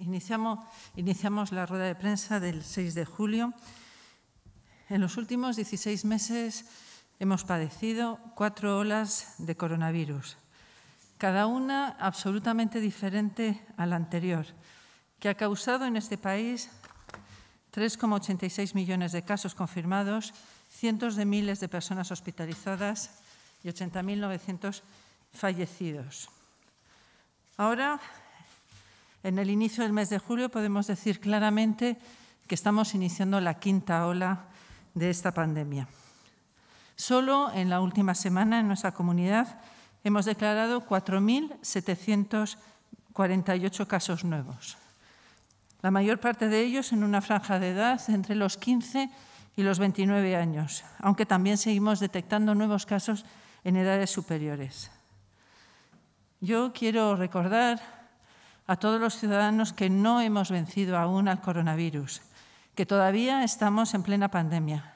Iniciamos, la rueda de prensa del 6 de julio. En los últimos 16 meses hemos padecido cuatro olas de coronavirus, cada una absolutamente diferente a la anterior, que ha causado en este país 3,86 millones de casos confirmados, cientos de miles de personas hospitalizadas y 80.900 fallecidos. Ahora en el inicio del mes de julio podemos decir claramente que estamos iniciando la quinta ola de esta pandemia. Solo en la última semana en nuestra comunidad hemos declarado 4.748 casos nuevos. La mayor parte de ellos en una franja de edad entre los 15 y los 29 años, aunque también seguimos detectando nuevos casos en edades superiores. Yo quiero recordar a todos los ciudadanos que no hemos vencido aún al coronavirus, que todavía estamos en plena pandemia,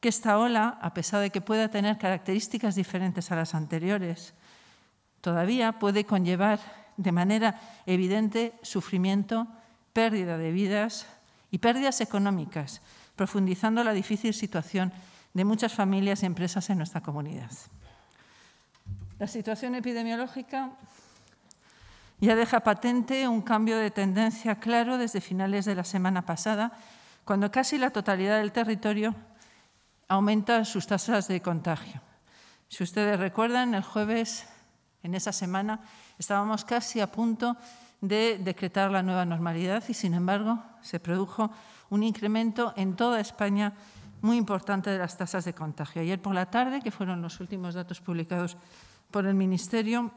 que esta ola, a pesar de que pueda tener características diferentes a las anteriores, todavía puede conllevar de manera evidente sufrimiento, pérdida de vidas y pérdidas económicas, profundizando la difícil situación de muchas familias y empresas en nuestra comunidad. La situación epidemiológica ya deja patente un cambio de tendencia claro desde finales de la semana pasada, cuando casi la totalidad del territorio aumenta sus tasas de contagio. Si ustedes recuerdan, el jueves, en esa semana, estábamos casi a punto de decretar la nueva normalidad y, sin embargo, se produjo un incremento en toda España muy importante de las tasas de contagio. Ayer por la tarde, que fueron los últimos datos publicados por el Ministerio,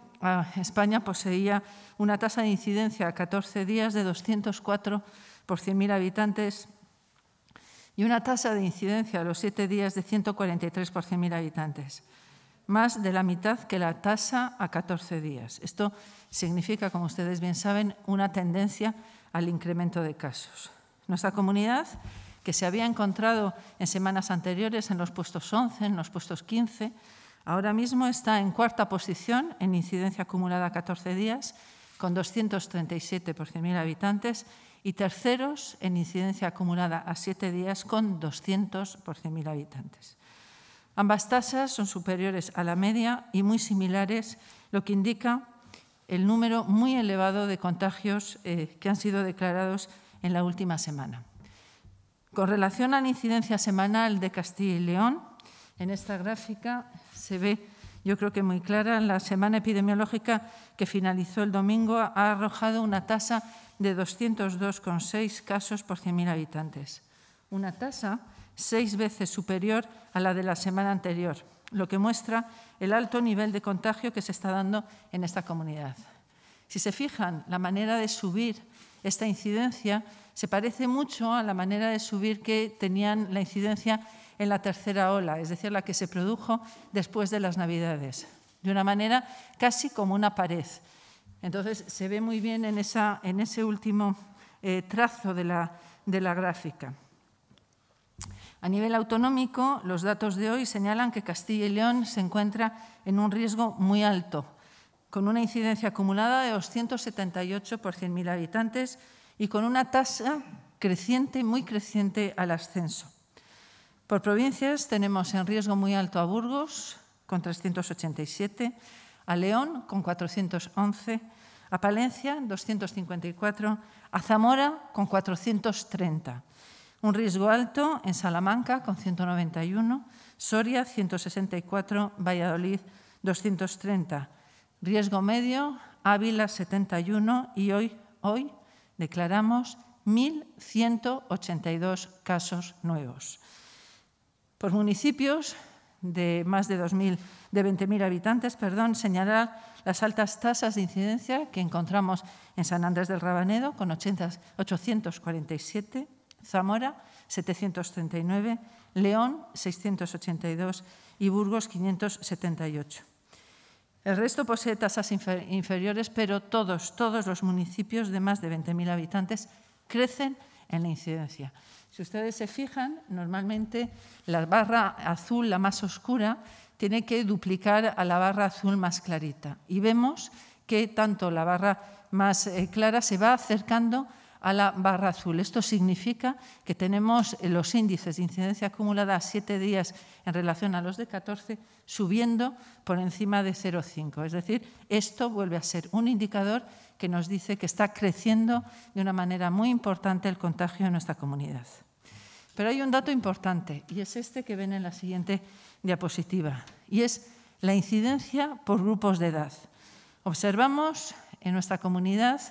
España poseía una tasa de incidencia a 14 días de 204 por 100.000 habitantes y una tasa de incidencia a los 7 días de 143 por 100.000 habitantes, más de la mitad que la tasa a 14 días. Esto significa, como ustedes bien saben, una tendencia al incremento de casos. Nuestra comunidad, que se había encontrado en semanas anteriores en los puestos 11, en los puestos 15, Ahora mismo está en cuarta posición en incidencia acumulada a 14 días, con 237 por 100.000 habitantes, y terceros en incidencia acumulada a 7 días, con 200 por 100.000 habitantes. Ambas tasas son superiores a la media y muy similares, lo que indica el número muy elevado de contagios eh, que han sido declarados en la última semana. Con relación a la incidencia semanal de Castilla y León, en esta gráfica se ve, yo creo que muy clara, la semana epidemiológica que finalizó el domingo ha arrojado una tasa de 202,6 casos por 100.000 habitantes. Una tasa seis veces superior a la de la semana anterior, lo que muestra el alto nivel de contagio que se está dando en esta comunidad. Si se fijan, la manera de subir esta incidencia se parece mucho a la manera de subir que tenían la incidencia en la tercera ola, es decir, la que se produjo después de las Navidades, de una manera casi como una pared. Entonces se ve muy bien en, ese último eh, trazo de la, de la gráfica. A nivel autonómico, los datos de hoy señalan que Castilla y León se encuentra en un riesgo muy alto, con una incidencia acumulada de 278 por 100.000 habitantes y con una tasa creciente, muy creciente al ascenso. Por provincias tenemos en riesgo muy alto a Burgos, con 387, a León, con 411, a Palencia, 254, a Zamora, con 430. Un riesgo alto en Salamanca, con 191, Soria, 164, Valladolid, 230. Riesgo medio, Ávila, 71 y hoy, hoy declaramos 1.182 casos nuevos. Por municipios de más de, 20.000 habitantes, perdón, señalar las altas tasas de incidencia que encontramos en San Andrés del Rabanedo, con 847, Zamora, 739, León, 682 y Burgos, 578. El resto posee tasas inferiores, pero todos, todos los municipios de más de 20.000 habitantes crecen en la incidencia. Si ustedes se fijan, normalmente la barra azul, la más oscura, tiene que duplicar a la barra azul más clarita. Y vemos que tanto la barra más eh, clara se va acercando a la barra azul. Esto significa que tenemos eh, los índices de incidencia acumulada a 7 días en relación a los de 14 subiendo por encima de 0,5. Es decir, esto vuelve a ser un indicador que nos dice que está creciendo de una manera muy importante el contagio en nuestra comunidad. Pero hay un dato importante y es este que ven en la siguiente diapositiva y es la incidencia por grupos de edad. Observamos en nuestra comunidad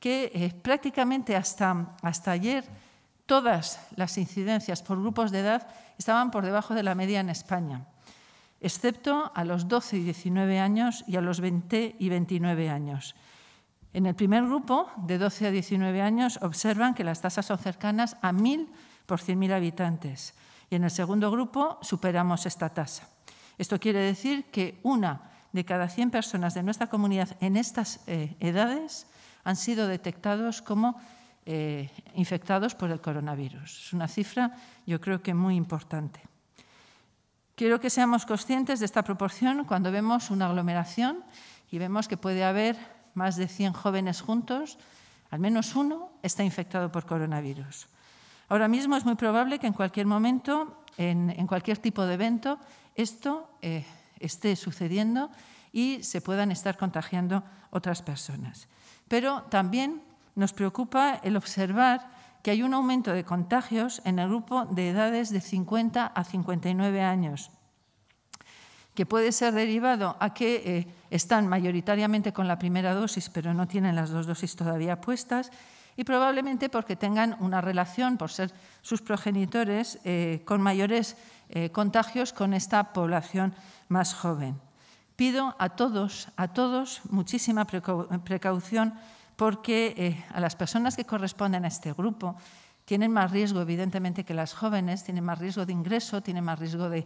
que eh, prácticamente hasta, hasta ayer todas las incidencias por grupos de edad estaban por debajo de la media en España, excepto a los 12 y 19 años y a los 20 y 29 años. En el primer grupo, de 12 a 19 años, observan que las tasas son cercanas a 1.000 por 100.000 habitantes y en el segundo grupo superamos esta tasa. Esto quiere decir que una de cada 100 personas de nuestra comunidad en estas eh, edades han sido detectados como eh, infectados por el coronavirus. Es una cifra yo creo que muy importante. Quiero que seamos conscientes de esta proporción cuando vemos una aglomeración y vemos que puede haber más de 100 jóvenes juntos, al menos uno está infectado por coronavirus. Ahora mismo es muy probable que en cualquier momento, en, cualquier tipo de evento, esto eh, esté sucediendo y se puedan estar contagiando otras personas. Pero también nos preocupa el observar que hay un aumento de contagios en el grupo de edades de 50 a 59 años, que puede ser derivado a que eh, están mayoritariamente con la primera dosis, pero no tienen las dos dosis todavía puestas, y probablemente porque tengan una relación, por ser sus progenitores, eh, con mayores eh, contagios con esta población más joven. Pido a todos, a todos, muchísima precaución porque a las personas que corresponden a este grupo tienen más riesgo, evidentemente, que las jóvenes, tienen más riesgo de ingreso, tienen más riesgo de,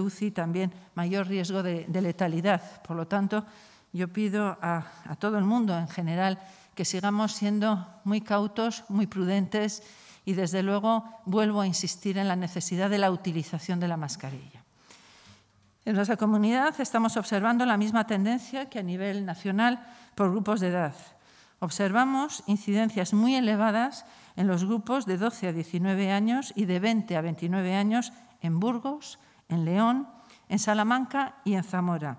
UCI, también mayor riesgo de, letalidad. Por lo tanto, yo pido a, a, todo el mundo en general que sigamos siendo muy cautos, muy prudentes y, desde luego, vuelvo a insistir en la necesidad de la utilización de la mascarilla. En nuestra comunidad estamos observando la misma tendencia que a nivel nacional por grupos de edad. Observamos incidencias muy elevadas en los grupos de 12 a 19 años y de 20 a 29 años en Burgos, en León, en Salamanca y en Zamora,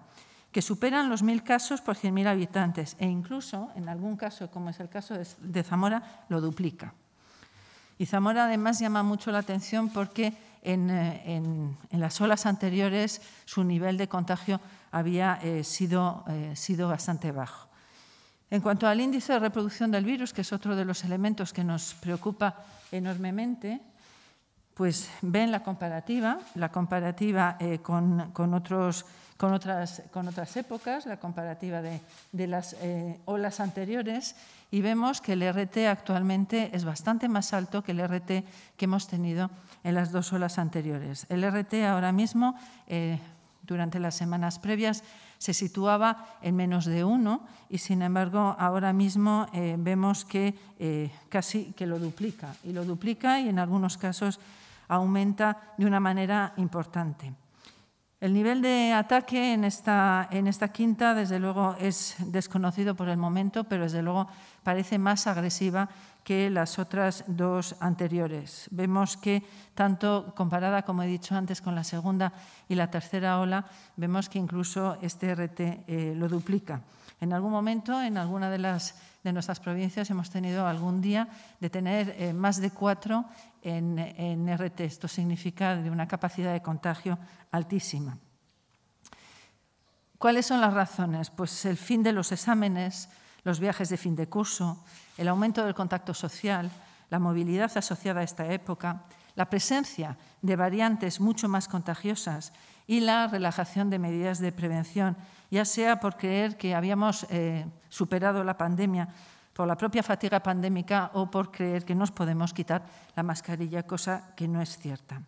que superan los 1.000 casos por 100.000 habitantes e incluso, en algún caso, como es el caso de Zamora, lo duplica. Y Zamora además llama mucho la atención porque en, eh, las olas anteriores su nivel de contagio había eh, eh, sido bastante bajo. En cuanto al índice de reproducción del virus, que es otro de los elementos que nos preocupa enormemente, pues ven la comparativa, la comparativa eh, con, otras, épocas, la comparativa de, las eh, olas anteriores, y vemos que el RT actualmente es bastante más alto que el RT que hemos tenido en las dos olas anteriores. El RT ahora mismo, eh, durante las semanas previas, se situaba en menos de uno y sin embargo ahora mismo eh, vemos que eh, casi que lo duplica y lo duplica y en algunos casos aumenta de una manera importante. El nivel de ataque en esta, en esta quinta, desde luego, es desconocido por el momento, pero desde luego parece más agresiva que las otras dos anteriores. Vemos que, tanto comparada, como he dicho antes, con la segunda y la tercera ola, vemos que incluso este RT eh, lo duplica. En algún momento, en alguna de las de nuestras provincias hemos tenido algún día de tener eh, más de cuatro en, en RT. Esto significa de una capacidad de contagio altísima. ¿Cuáles son las razones? Pues el fin de los exámenes, los viajes de fin de curso, el aumento del contacto social, la movilidad asociada a esta época, la presencia de variantes mucho más contagiosas y la relajación de medidas de prevención, ya sea por creer que habíamos eh, superado la pandemia, por la propia fatiga pandémica o por creer que nos podemos quitar la mascarilla, cosa que no es cierta.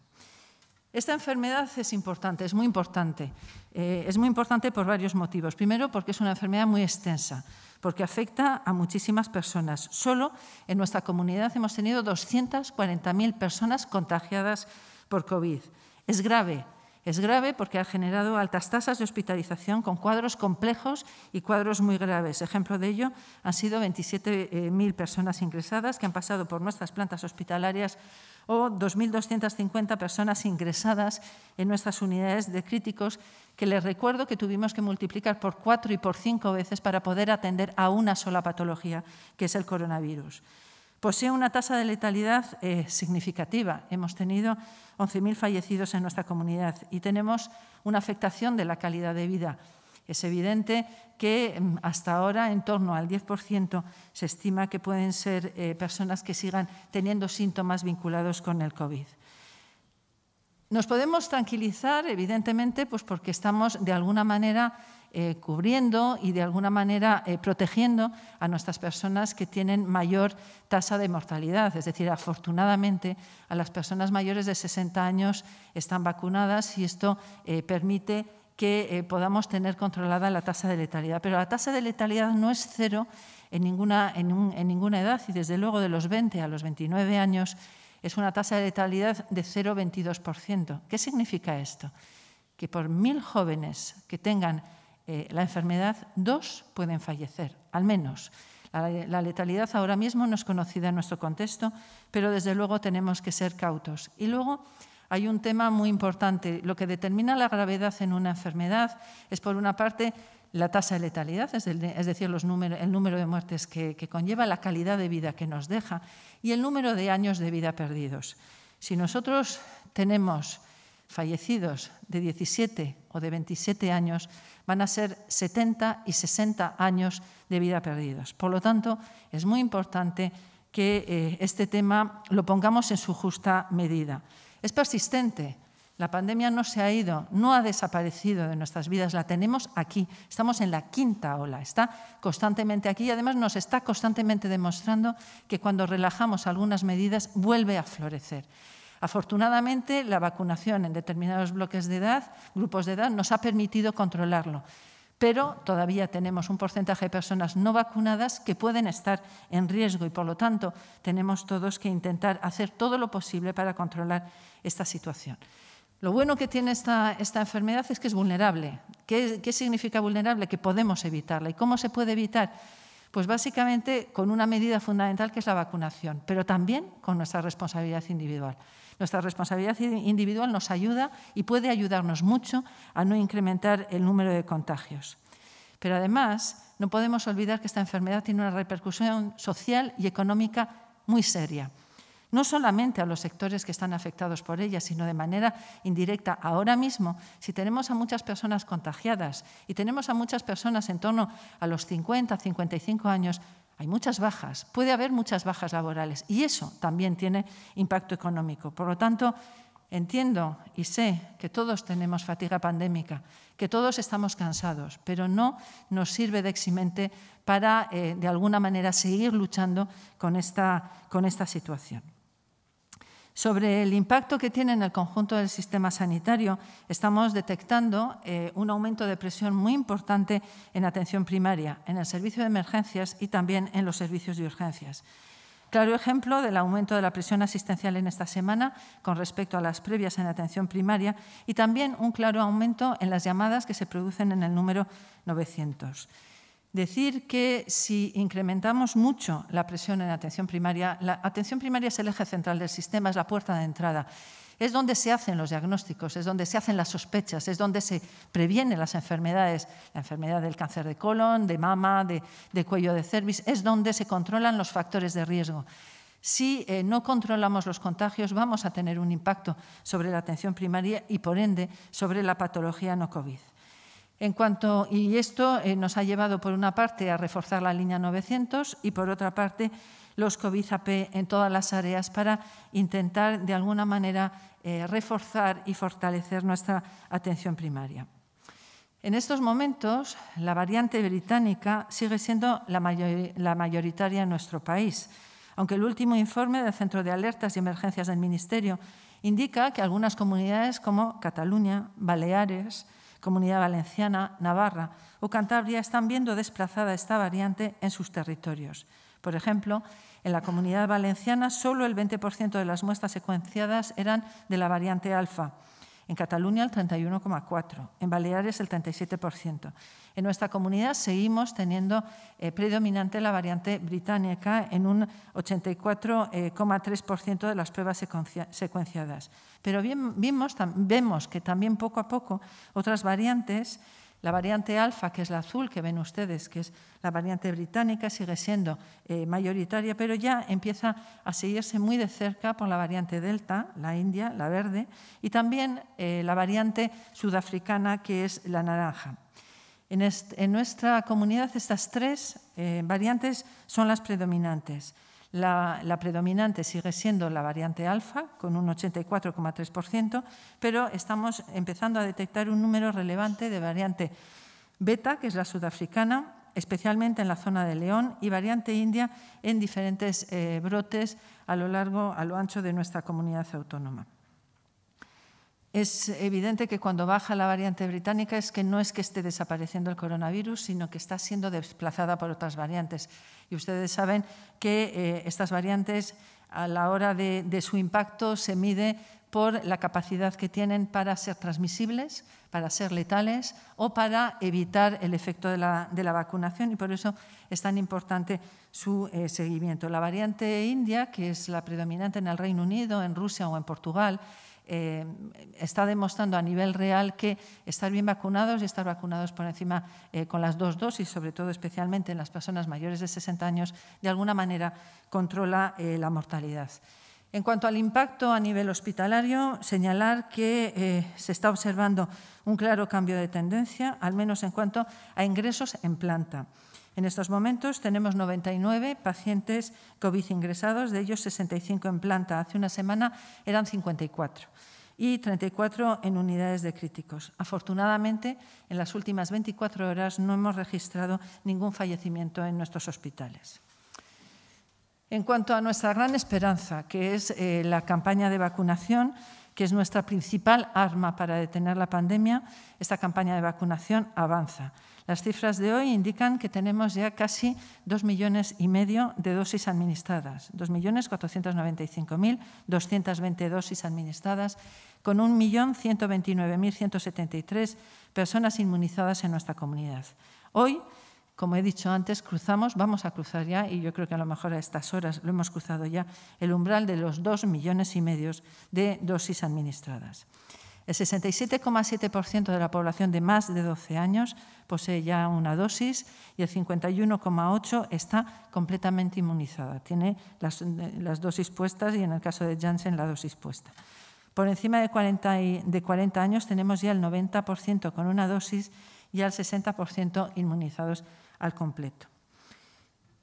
Esta enfermedad es importante, es muy importante. Eh, es muy importante por varios motivos. Primero, porque es una enfermedad muy extensa, porque afecta a muchísimas personas. Solo en nuestra comunidad hemos tenido 240.000 personas contagiadas por COVID. Es grave, es grave porque ha generado altas tasas de hospitalización con cuadros complejos y cuadros muy graves. Ejemplo de ello han sido 27.000 personas ingresadas que han pasado por nuestras plantas hospitalarias o 2.250 personas ingresadas en nuestras unidades de críticos, que les recuerdo que tuvimos que multiplicar por cuatro y por cinco veces para poder atender a una sola patología, que es el coronavirus. Posee una tasa de letalidad eh, significativa. Hemos tenido 11.000 fallecidos en nuestra comunidad y tenemos una afectación de la calidad de vida. Es evidente que mm, hasta ahora en torno al 10% se estima que pueden ser eh, personas que sigan teniendo síntomas vinculados con el COVID. Nos podemos tranquilizar, evidentemente, pues porque estamos de alguna manera eh, cubriendo y de alguna manera eh, protegiendo a nuestras personas que tienen mayor tasa de mortalidad. Es decir, afortunadamente a las personas mayores de 60 años están vacunadas y esto eh, permite que podamos tener controlada la tasa de letalidad. Pero la tasa de letalidad no es cero en ninguna, en ninguna edad y desde luego de los 20 a los 29 años es una tasa de letalidad de 0,22%. ¿Qué significa esto? Que por mil jóvenes que tengan eh, la enfermedad, dos pueden fallecer, al menos. La, letalidad ahora mismo no es conocida en nuestro contexto, pero desde luego tenemos que ser cautos. Y luego hay un tema muy importante. Lo que determina la gravedad en una enfermedad es, por una parte, la tasa de letalidad, es, decir, el número de muertes que, conlleva, la calidad de vida que nos deja y el número de años de vida perdidos. Si nosotros tenemos fallecidos de 17 o de 27 años van a ser 70 y 60 años de vida perdidos. Por lo tanto, es muy importante que eh, este tema lo pongamos en su justa medida. Es persistente. La pandemia no se ha ido, no ha desaparecido de nuestras vidas, la tenemos aquí. Estamos en la quinta ola, está constantemente aquí y además nos está constantemente demostrando que cuando relajamos algunas medidas vuelve a florecer. Afortunadamente, la vacunación en determinados bloques de edad, grupos de edad, nos ha permitido controlarlo pero todavía tenemos un porcentaje de personas no vacunadas que pueden estar en riesgo y, por lo tanto, tenemos todos que intentar hacer todo lo posible para controlar esta situación. Lo bueno que tiene esta, enfermedad es que es vulnerable. ¿Qué significa vulnerable? Que podemos evitarla. ¿Y cómo se puede evitar? Pues básicamente con una medida fundamental que es la vacunación, pero también con nuestra responsabilidad individual. Nuestra responsabilidad individual nos ayuda y puede ayudarnos mucho a no incrementar el número de contagios. Pero además, no podemos olvidar que esta enfermedad tiene una repercusión social y económica muy seria no solamente a los sectores que están afectados por ella, sino de manera indirecta. Ahora mismo, si tenemos a muchas personas contagiadas y tenemos a muchas personas en torno a los 50, 55 años, hay muchas bajas, puede haber muchas bajas laborales y eso también tiene impacto económico. Por lo tanto, entiendo y sé que todos tenemos fatiga pandémica, que todos estamos cansados, pero no nos sirve de eximente para, eh, de alguna manera, seguir luchando con esta situación. Sobre el impacto que tiene en el conjunto del sistema sanitario, estamos detectando eh, un aumento de presión muy importante en atención primaria, en el servicio de emergencias y también en los servicios de urgencias. Claro ejemplo del aumento de la presión asistencial en esta semana con respecto a las previas en atención primaria y también un claro aumento en las llamadas que se producen en el número 900 decir que si incrementamos mucho la presión en atención primaria, la atención primaria es el eje central del sistema, es la puerta de entrada, es donde se hacen los diagnósticos, es donde se hacen las sospechas, es donde se previenen las enfermedades, la enfermedad del cáncer de colon, de mama, de, cuello de cervix, es donde se controlan los factores de riesgo. Si eh, no controlamos los contagios, vamos a tener un impacto sobre la atención primaria y, por ende, sobre la patología no COVID. En cuanto, y esto eh, nos ha llevado, por una parte, a reforzar la línea 900 y, por otra parte, los COVID-AP en todas las áreas para intentar, de alguna manera, eh, reforzar y fortalecer nuestra atención primaria. En estos momentos, la variante británica sigue siendo la mayoritaria en nuestro país, aunque el último informe del Centro de Alertas y Emergencias del Ministerio indica que algunas comunidades como Cataluña, Baleares, Comunidad Valenciana, Navarra o Cantabria están viendo desplazada esta variante en sus territorios. Por ejemplo, en la Comunidad Valenciana solo el 20% de las muestras secuenciadas eran de la variante alfa en Cataluña el 31,4%, en Baleares el 37%. En nuestra comunidad seguimos teniendo eh, predominante la variante británica en un 84,3% eh, de las pruebas secuenciadas. Pero vemos que también poco a poco otras variantes la variante alfa, que es la azul que ven ustedes, que es la variante británica, sigue siendo eh, mayoritaria, pero ya empieza a seguirse muy de cerca por la variante delta, la india, la verde, y también eh, la variante sudafricana, que es la naranja. En, nuestra comunidad estas tres eh, variantes son las predominantes. La, predominante sigue siendo la variante alfa, con un 84,3%, pero estamos empezando a detectar un número relevante de variante beta, que es la sudafricana, especialmente en la zona de León y variante india en diferentes eh, brotes a lo largo, a lo ancho de nuestra comunidad autónoma. Es evidente que cuando baja la variante británica es que no es que esté desapareciendo el coronavirus, sino que está siendo desplazada por otras variantes. Y ustedes saben que eh, estas variantes, a la hora de, su impacto, se mide por la capacidad que tienen para ser transmisibles, para ser letales o para evitar el efecto de la, vacunación. Y por eso es tan importante su eh, seguimiento. La variante india, que es la predominante en el Reino Unido, en Rusia o en Portugal, eh, está demostrando a nivel real que estar bien vacunados y estar vacunados por encima eh, con las dos dosis, sobre todo especialmente en las personas mayores de 60 años, de alguna manera controla eh, la mortalidad. En cuanto al impacto a nivel hospitalario, señalar que se está observando un claro cambio de tendencia, al menos en cuanto a ingresos en planta. En estos momentos tenemos 99 pacientes COVID ingresados, de ellos 65 en planta. Hace una semana eran 54 y 34 en unidades de críticos. Afortunadamente, en las últimas 24 horas no hemos registrado ningún fallecimiento en nuestros hospitales. En cuanto a nuestra gran esperanza, que es eh, la campaña de vacunación, que es nuestra principal arma para detener la pandemia, esta campaña de vacunación avanza. Las cifras de hoy indican que tenemos ya casi 2 millones y medio de dosis administradas, 2.495.220 dosis administradas, con 1.129.173 personas inmunizadas en nuestra comunidad. Hoy, como he dicho antes, cruzamos, vamos a cruzar ya, y yo creo que a lo mejor a estas horas lo hemos cruzado ya, el umbral de los 2 millones y medio de dosis administradas. El 67,7% de la población de más de 12 años posee ya una dosis y el 51,8% está completamente inmunizada, tiene las, dosis puestas y en el caso de Janssen la dosis puesta. Por encima de 40, de 40 años tenemos ya el 90% con una dosis y al 60% inmunizados al completo.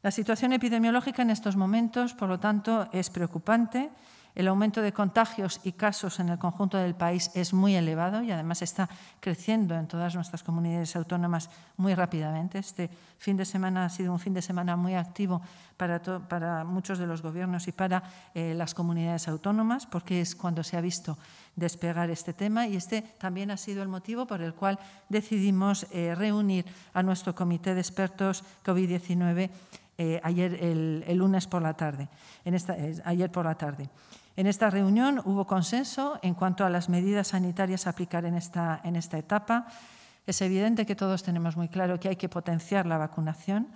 La situación epidemiológica en estos momentos, por lo tanto, es preocupante. El aumento de contagios y casos en el conjunto del país es muy elevado y además está creciendo en todas nuestras comunidades autónomas muy rápidamente. Este fin de semana ha sido un fin de semana muy activo para, muchos de los gobiernos y para eh, las comunidades autónomas, porque es cuando se ha visto despegar este tema y este también ha sido el motivo por el cual decidimos eh, reunir a nuestro comité de expertos COVID-19 eh, ayer el, lunes por la tarde. En esta, eh, ayer por la tarde. En esta reunión hubo consenso en cuanto a las medidas sanitarias a aplicar en esta, en esta etapa. Es evidente que todos tenemos muy claro que hay que potenciar la vacunación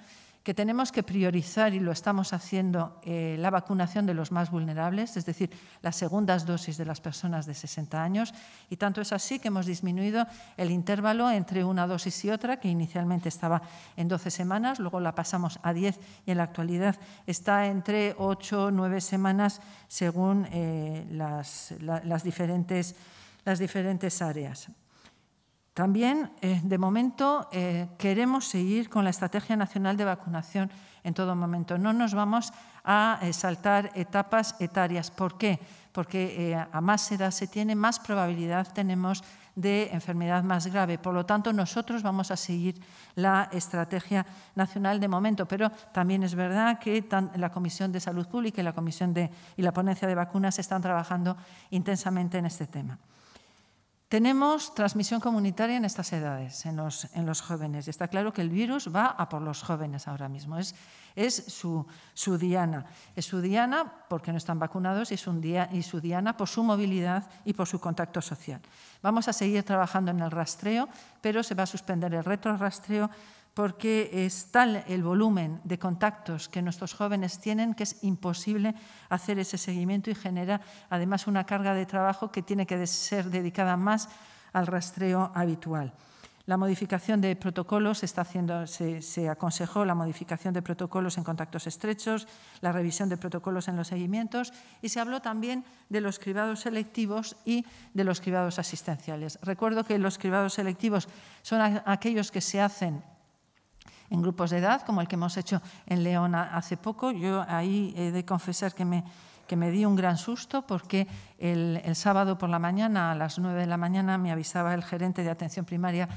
que tenemos que priorizar, y lo estamos haciendo, eh, la vacunación de los más vulnerables, es decir, las segundas dosis de las personas de 60 años. Y tanto es así que hemos disminuido el intervalo entre una dosis y otra, que inicialmente estaba en 12 semanas, luego la pasamos a 10 y en la actualidad está entre 8 o 9 semanas según eh, las, diferentes, las diferentes áreas. También, eh, de momento, eh, queremos seguir con la Estrategia Nacional de Vacunación en todo momento. No nos vamos a eh, saltar etapas etarias. ¿Por qué? Porque a más edad se tiene, más probabilidad tenemos de enfermedad más grave. Por lo tanto, nosotros vamos a seguir la estrategia nacional de momento, pero también es verdad que la Comisión de Salud Pública y la, Comisión de, y la Ponencia de Vacunas están trabajando intensamente en este tema. Tenemos transmisión comunitaria en estas edades, en los, jóvenes, está claro que el virus va a por los jóvenes ahora mismo. Es, su, diana. Es su diana porque no están vacunados y, es y su diana por su movilidad y por su contacto social. Vamos a seguir trabajando en el rastreo, pero se va a suspender el retrorrastreo porque es tal el volumen de contactos que nuestros jóvenes tienen que es imposible hacer ese seguimiento y genera además una carga de trabajo que tiene que ser dedicada más al rastreo habitual. La modificación de protocolos está haciendo, se, aconsejó la modificación de protocolos en contactos estrechos, la revisión de protocolos en los seguimientos y se habló también de los cribados selectivos y de los cribados asistenciales. Recuerdo que los cribados selectivos son aquellos que se hacen en grupos de edad, como el que hemos hecho en León hace poco. Yo ahí he de confesar que me, que me di un gran susto porque el, sábado por la mañana, a las 9 de la mañana, me avisaba el gerente de atención primaria,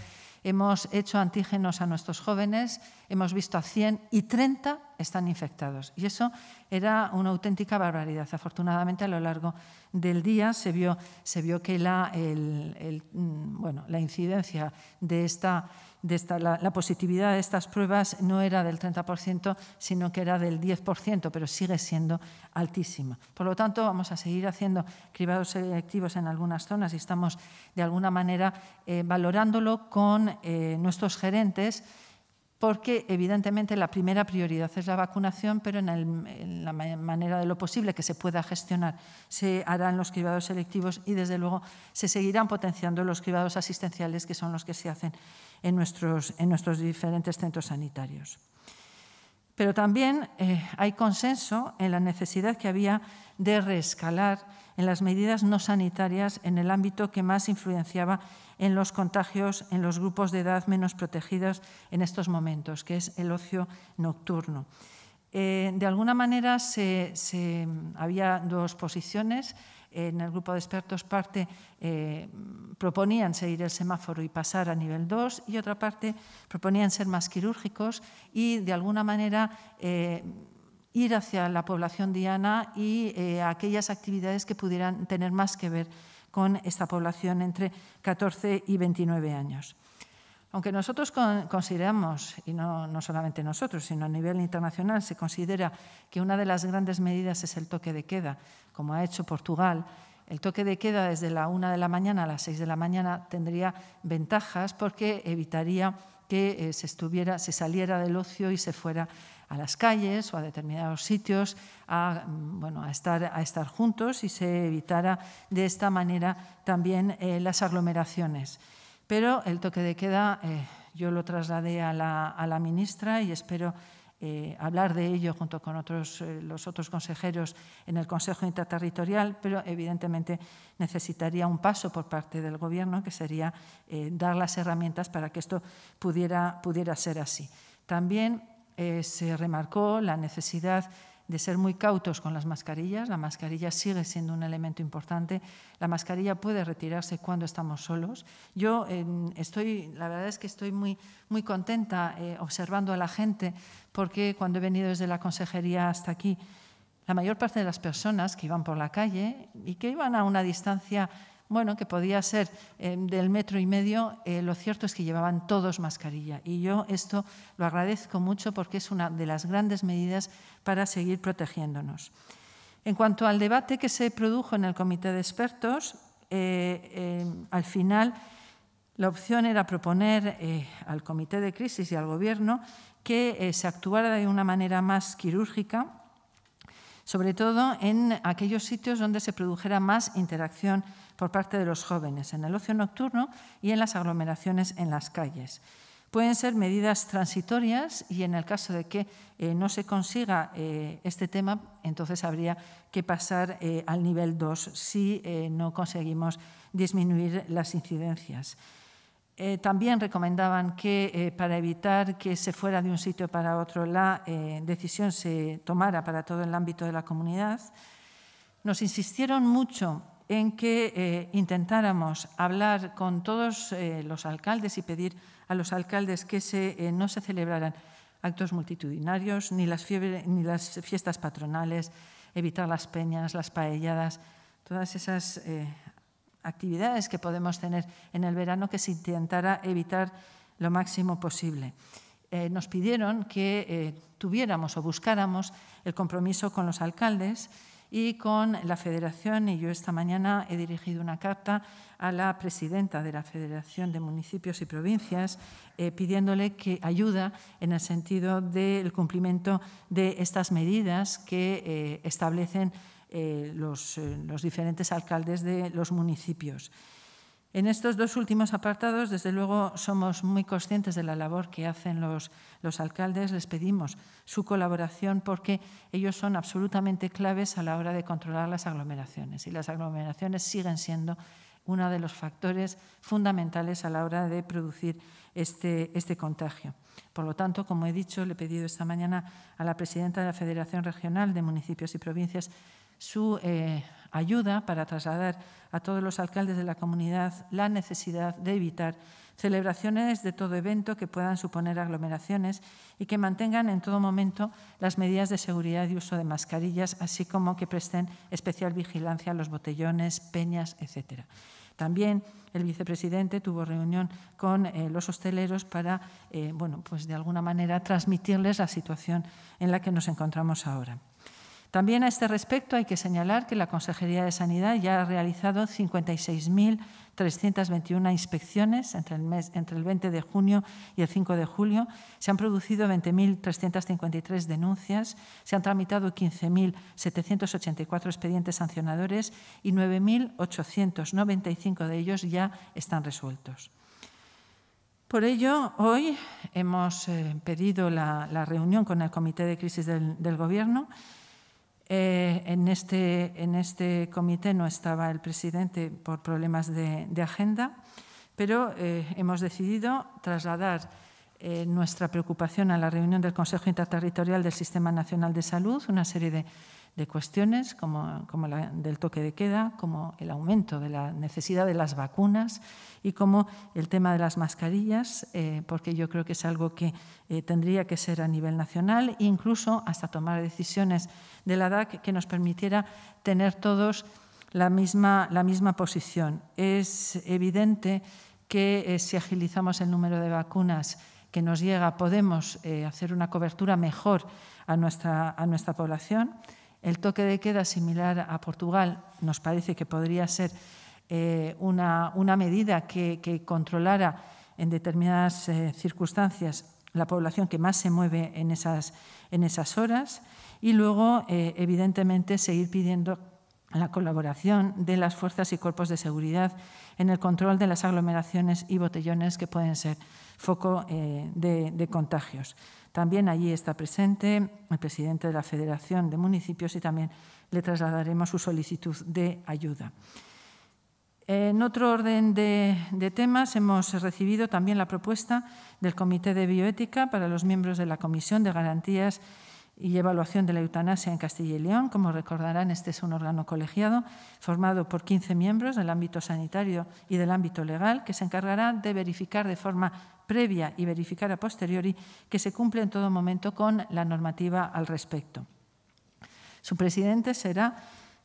hemos hecho antígenos a nuestros jóvenes, hemos visto a 100 y 30 están infectados. Y eso era una auténtica barbaridad. Afortunadamente, a lo largo del día se vio, se vio que la, mm, bueno, la incidencia de esta la, positividad de estas pruebas no era del 30%, sino que era del 10%, pero sigue siendo altísima. Por lo tanto, vamos a seguir haciendo cribados selectivos en algunas zonas y estamos, de alguna manera, eh, valorándolo con eh, nuestros gerentes porque evidentemente la primera prioridad es la vacunación, pero en, la manera de lo posible que se pueda gestionar se harán los cribados selectivos y desde luego se seguirán potenciando los cribados asistenciales, que son los que se hacen en nuestros, diferentes centros sanitarios. Pero también eh, hay consenso en la necesidad que había de reescalar en las medidas no sanitarias en el ámbito que más influenciaba en los contagios en los grupos de edad menos protegidos en estos momentos, que es el ocio nocturno. Eh, de alguna manera se, había dos posiciones en el grupo de expertos parte eh, proponían seguir el semáforo y pasar a nivel 2 y otra parte proponían ser más quirúrgicos y de alguna manera eh, ir hacia la población diana y eh, aquellas actividades que pudieran tener más que ver con esta población entre 14 y 29 años. Aunque nosotros consideramos, y no, solamente nosotros, sino a nivel internacional, se considera que una de las grandes medidas es el toque de queda, como ha hecho Portugal. El toque de queda desde la una de la mañana a las seis de la mañana tendría ventajas porque evitaría que eh, se, estuviera, se saliera del ocio y se fuera a las calles o a determinados sitios a, mm, estar, juntos y se evitara de esta manera también eh, las aglomeraciones. Pero el toque de queda eh, yo lo trasladé a la, ministra y espero eh, hablar de ello junto con otros, eh, los otros consejeros en el Consejo Interterritorial, pero evidentemente necesitaría un paso por parte del Gobierno, que sería dar las herramientas para que esto pudiera, pudiera ser así. También se remarcó la necesidad de ser muy cautos con las mascarillas. La mascarilla sigue siendo un elemento importante. La mascarilla puede retirarse cuando estamos solos. Yo em, estoy, la verdad es que estoy muy, muy contenta eh, observando a la gente porque cuando he venido desde la consejería hasta aquí, la mayor parte de las personas que iban por la calle y que iban a una distancia bueno, que podía ser eh, del metro y medio, eh, lo cierto es que llevaban todos mascarilla. Y yo esto lo agradezco mucho porque es una de las grandes medidas para seguir protegiéndonos. En cuanto al debate que se produjo en el comité de expertos, eh, al final la opción era proponer al comité de crisis y al gobierno que se actuara de una manera más quirúrgica, sobre todo en aquellos sitios donde se produjera más interacción por parte de los jóvenes en el ocio nocturno y en las aglomeraciones en las calles. Pueden ser medidas transitorias y en el caso de que eh, no se consiga eh, este tema, entonces habría que pasar eh, al nivel 2 si no conseguimos disminuir las incidencias. también recomendaban que para evitar que se fuera de un sitio para otro la decisión se tomara para todo el ámbito de la comunidad. Nos insistieron mucho en que eh, intentáramos hablar con todos eh, los alcaldes y pedir a los alcaldes que eh, no se celebraran actos multitudinarios, ni las, ni las fiestas patronales, evitar las peñas, las paelladas, todas esas actividades que podemos tener en el verano que se intentara evitar lo máximo posible. nos pidieron que tuviéramos o buscáramos el compromiso con los alcaldes y con la Federación, y yo esta mañana he dirigido una carta a la presidenta de la Federación de Municipios y Provincias eh, pidiéndole que ayuda en el sentido del cumplimiento de estas medidas que eh, establecen eh, los diferentes alcaldes de los municipios. En estos dos últimos apartados, desde luego, somos muy conscientes de la labor que hacen los, alcaldes. Les pedimos su colaboración porque ellos son absolutamente claves a la hora de controlar las aglomeraciones. Y las aglomeraciones siguen siendo uno de los factores fundamentales a la hora de producir este, este contagio. Por lo tanto, como he dicho, le he pedido esta mañana a la presidenta de la Federación Regional de Municipios y Provincias su eh, ayuda para trasladar a todos los alcaldes de la comunidad la necesidad de evitar celebraciones de todo evento que puedan suponer aglomeraciones y que mantengan en todo momento las medidas de seguridad y uso de mascarillas, así como que presten especial vigilancia a los botellones, peñas, etc. También el vicepresidente tuvo reunión con eh, los hosteleros para, eh, bueno, pues de alguna manera transmitirles la situación en la que nos encontramos ahora. También a este respecto hay que señalar que la Consejería de Sanidad ya ha realizado 56.321 inspecciones entre el, 20 de junio y el 5 de julio. Se han producido 20.353 denuncias, se han tramitado 15.784 expedientes sancionadores y 9.895 de ellos ya están resueltos. Por ello, hoy hemos eh, pedido la, reunión con el Comité de Crisis del Gobierno eh, en, este, en, este, comité no estaba el presidente por problemas de, agenda, pero eh, hemos decidido trasladar eh, nuestra preocupación a la reunión del Consejo Interterritorial del Sistema Nacional de Salud, una serie de de cuestiones como, como la del toque de queda, como el aumento de la necesidad de las vacunas y como el tema de las mascarillas, eh, porque yo creo que es algo que eh, tendría que ser a nivel nacional incluso hasta tomar decisiones de la DAC que nos permitiera tener todos la misma, la misma posición. Es evidente que eh, si agilizamos el número de vacunas que nos llega, podemos hacer una cobertura mejor a a nuestra población. El toque de queda similar a Portugal nos parece que podría ser eh, una, medida que, controlara en determinadas eh, circunstancias la población que más se mueve en esas, horas y luego, eh, evidentemente, seguir pidiendo la colaboración de las fuerzas y cuerpos de seguridad en el control de las aglomeraciones y botellones que pueden ser foco de, contagios. También allí está presente el presidente de la Federación de Municipios y también le trasladaremos su solicitud de ayuda. En otro orden de, temas, hemos recibido también la propuesta del Comité de Bioética para los miembros de la Comisión de Garantías y evaluación de la eutanasia en Castilla y León. Como recordarán, este es un órgano colegiado formado por 15 miembros del ámbito sanitario y del ámbito legal que se encargará de verificar de forma previa y verificar a posteriori que se cumple en todo momento con la normativa al respecto. Su presidente será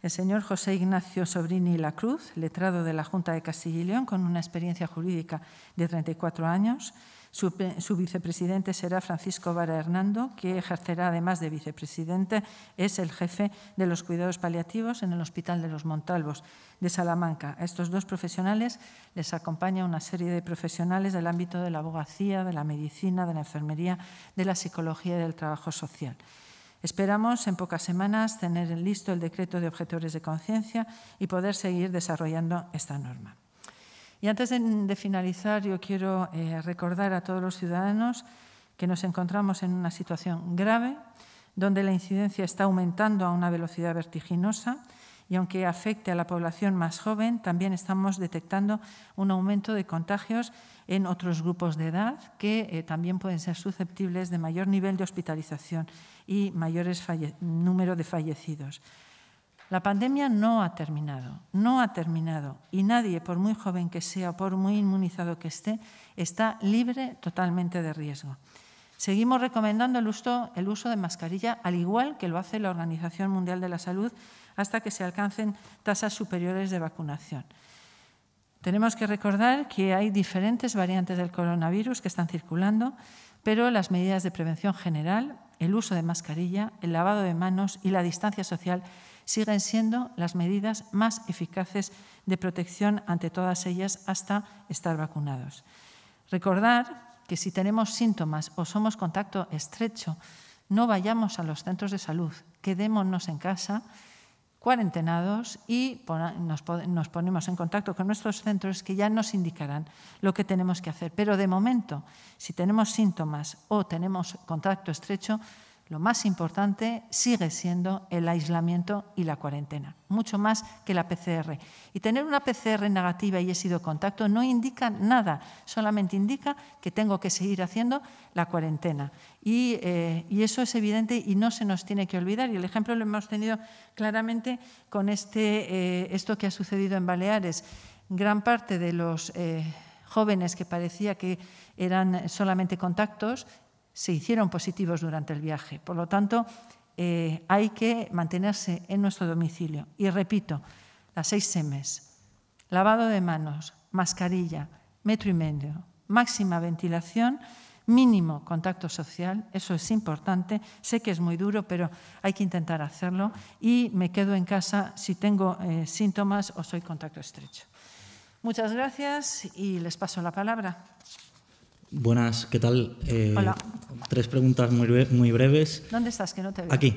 el señor José Ignacio Sobrini Lacruz, letrado de la Junta de Castilla y León con una experiencia jurídica de 34 años. Su, vicepresidente será Francisco Vara Hernando, que ejercerá, además de vicepresidente, es el jefe de los cuidados paliativos en el Hospital de los Montalvos de Salamanca. A estos dos profesionales les acompaña una serie de profesionales del ámbito de la abogacía, de la medicina, de la enfermería, de la psicología y del trabajo social. Esperamos en pocas semanas tener listo el decreto de objetores de conciencia y poder seguir desarrollando esta norma. Y antes de, finalizar, yo quiero eh, recordar a todos los ciudadanos que nos encontramos en una situación grave, donde la incidencia está aumentando a una velocidad vertiginosa y aunque afecte a la población más joven, también estamos detectando un aumento de contagios en otros grupos de edad que eh, también pueden ser susceptibles de mayor nivel de hospitalización y mayores número de fallecidos. La pandemia no ha terminado, no ha terminado y nadie, por muy joven que sea o por muy inmunizado que esté, está libre totalmente de riesgo. Seguimos recomendando el uso, el uso de mascarilla, al igual que lo hace la Organización Mundial de la Salud, hasta que se alcancen tasas superiores de vacunación. Tenemos que recordar que hay diferentes variantes del coronavirus que están circulando, pero las medidas de prevención general, el uso de mascarilla, el lavado de manos y la distancia social siguen siendo las medidas más eficaces de protección ante todas ellas hasta estar vacunados. Recordar que si tenemos síntomas o somos contacto estrecho, no vayamos a los centros de salud, quedémonos en casa cuarentenados y nos ponemos en contacto con nuestros centros que ya nos indicarán lo que tenemos que hacer. Pero de momento, si tenemos síntomas o tenemos contacto estrecho, lo más importante sigue siendo el aislamiento y la cuarentena, mucho más que la PCR. Y tener una PCR negativa y he sido contacto no indica nada, solamente indica que tengo que seguir haciendo la cuarentena. Eh, y, eso es evidente y no se nos tiene que olvidar. Y el ejemplo lo hemos tenido claramente con este, eh, esto que ha sucedido en Baleares. Gran parte de los... Eh, jóvenes que parecía que eran solamente contactos se hicieron positivos durante el viaje. Por lo tanto, eh, hay que mantenerse en nuestro domicilio. Y repito, las seis semes, lavado de manos, mascarilla, metro y medio, máxima ventilación, mínimo contacto social, eso es importante, sé que es muy duro, pero hay que intentar hacerlo y me quedo en casa si tengo eh, síntomas o soy contacto estrecho. Muchas gracias y les paso la palabra. Buenas, ¿qué tal? Eh, Hola. Tres preguntas muy, breves. ¿Dónde estás? Que no te veo. Aquí.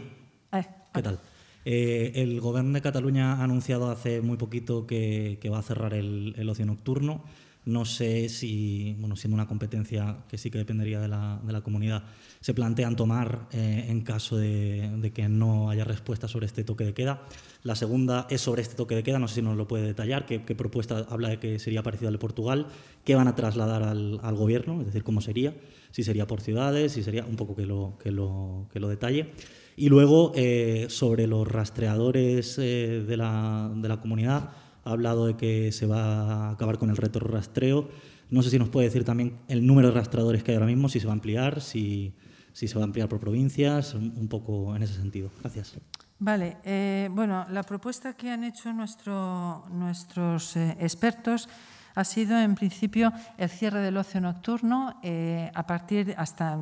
Eh, ¿Qué tal? Eh, el gobierno de Cataluña ha anunciado hace muy poquito que, va a cerrar el ocio nocturno. No sé si, bueno, siendo una competencia que sí que dependería de la, comunidad, se plantean tomar eh, en caso de, que no haya respuesta sobre este toque de queda. La segunda es sobre este toque de queda, no sé si nos lo puede detallar, qué, propuesta habla de que sería parecido al de Portugal, qué van a trasladar al, gobierno, es decir, cómo sería, si sería por ciudades, si sería un poco que lo, detalle. Y luego, eh, sobre los rastreadores eh, de, la, de la comunidad, ha hablado de que se va a acabar con el rastreo. No sé si nos puede decir también el número de rastradores que hay ahora mismo, si se va a ampliar, si, se va a ampliar por provincias, un poco en ese sentido. Gracias. Vale, eh, bueno, la propuesta que han hecho nuestros eh, expertos ha sido en principio el cierre del ocio nocturno eh, a partir hasta,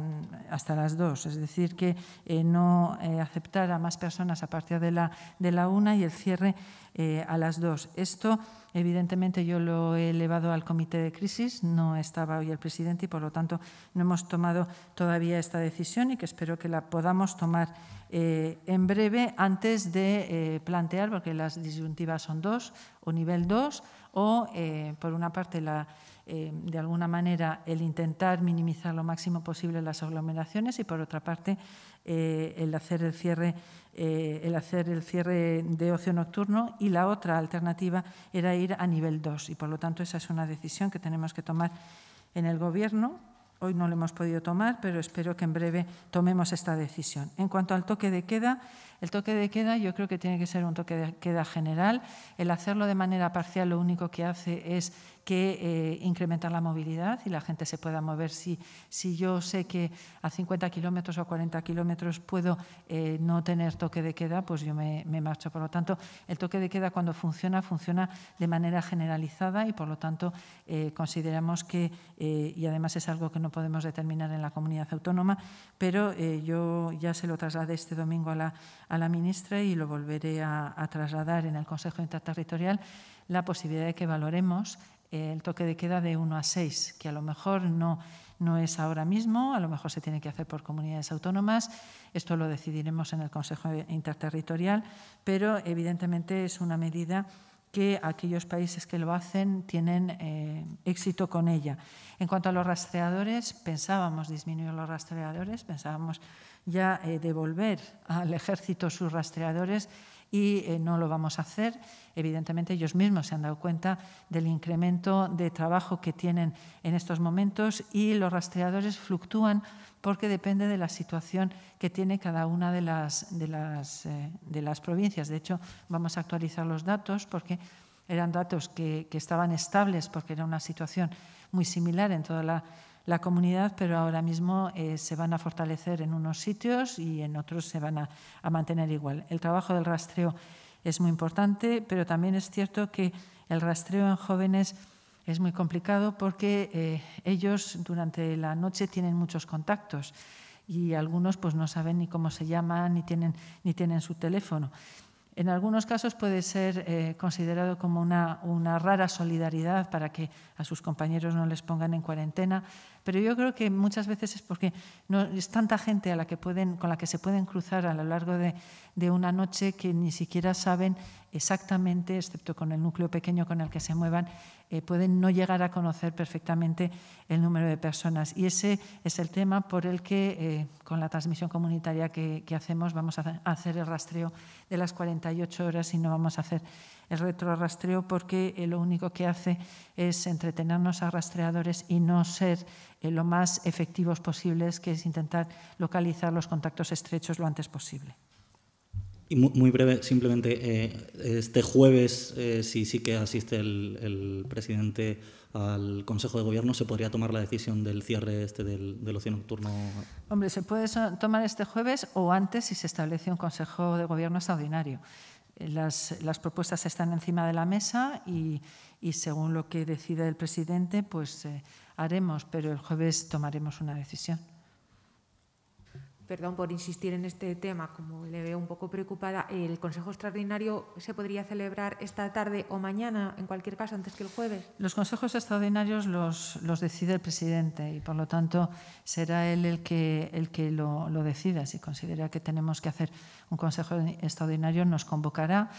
las dos, es decir, que eh, no eh, aceptar a más personas a partir de la, de la 1 y el cierre a las dos. Esto, evidentemente, yo lo he elevado al comité de crisis, no estaba hoy el presidente y, por lo tanto, no hemos tomado todavía esta decisión y que espero que la podamos tomar en breve antes de plantear, porque las disyuntivas son dos, o nivel 2 o, eh, por una parte, eh, de alguna manera, el intentar minimizar lo máximo posible las aglomeraciones y, por otra parte, eh, el, hacer el, cierre, el hacer el cierre de ocio nocturno. Y la otra alternativa era ir a nivel 2 y, por lo tanto, esa es una decisión que tenemos que tomar en el Gobierno Hoy no lo hemos podido tomar, pero espero que en breve tomemos esta decisión. En cuanto al toque de queda, el toque de queda yo creo que tiene que ser un toque de queda general. El hacerlo de manera parcial lo único que hace es que eh, incrementar la movilidad y la gente se pueda mover. Si, si yo sé que a 50 kilómetros o 40 kilómetros puedo eh, no tener toque de queda, pues yo me, marcho. Por lo tanto, el toque de queda cuando funciona, funciona de manera generalizada y por lo tanto eh, consideramos que, y además es algo que no podemos determinar en la comunidad autónoma, pero yo ya se lo trasladé este domingo a la, a la ministra y lo volveré a, trasladar en el Consejo Interterritorial, la posibilidad de que valoremos eh, el toque de queda de 1 a 6, que a lo mejor no, no es ahora mismo, a lo mejor se tiene que hacer por comunidades autónomas, esto lo decidiremos en el Consejo Interterritorial, pero evidentemente es una medida que aquellos países que lo hacen tienen eh, éxito con ella. En cuanto a los rastreadores, pensábamos disminuir los rastreadores, pensábamos ya eh, devolver al ejército sus rastreadores y eh, no lo vamos a hacer. Evidentemente ellos mismos se han dado cuenta del incremento de trabajo que tienen en estos momentos y los rastreadores fluctúan porque depende de la situación que tiene cada una de las, de las, eh, de las provincias. De hecho, vamos a actualizar los datos porque eran datos que, que estaban estables porque era una situación muy similar en toda la la comunidad, pero ahora mismo eh, se van a fortalecer en unos sitios y en otros se van a, mantener igual. El trabajo del rastreo es muy importante, pero también es cierto que el rastreo en jóvenes es muy complicado porque eh, ellos durante la noche tienen muchos contactos y algunos pues no saben ni cómo se llaman ni tienen, ni tienen su teléfono. En algunos casos puede ser eh, considerado como una, una, rara solidaridad para que a sus compañeros no les pongan en cuarentena, pero yo creo que muchas veces es porque no, es tanta gente a la que pueden, con la que se pueden cruzar a lo largo de, una noche que ni siquiera saben exactamente, excepto con el núcleo pequeño con el que se muevan, eh, pueden no llegar a conocer perfectamente el número de personas. Y ese es el tema por el que, eh, con la transmisión comunitaria que, que hacemos, vamos a hacer el rastreo de las 48 horas y no vamos a hacer el retroarrastreo, porque eh, lo único que hace es entretenernos a rastreadores y no ser eh, lo más efectivos posibles, que es intentar localizar los contactos estrechos lo antes posible. Y muy, breve, simplemente, eh, este jueves, si sí que asiste el, presidente al Consejo de Gobierno, ¿se podría tomar la decisión del cierre este del, del ocio nocturno? Hombre, se puede tomar este jueves o antes si se establece un Consejo de Gobierno extraordinario las, las, propuestas están encima de la mesa y, y según lo que decida el presidente, pues eh, haremos, pero el jueves tomaremos una decisión perdón por insistir en este tema, como le veo un poco preocupada, ¿el Consejo Extraordinario se podría celebrar esta tarde o mañana, en cualquier caso, antes que el jueves? Los consejos extraordinarios los, decide el presidente y, por lo tanto, será él el que, el que lo, decida. Si considera que tenemos que hacer un Consejo Extraordinario, nos convocará.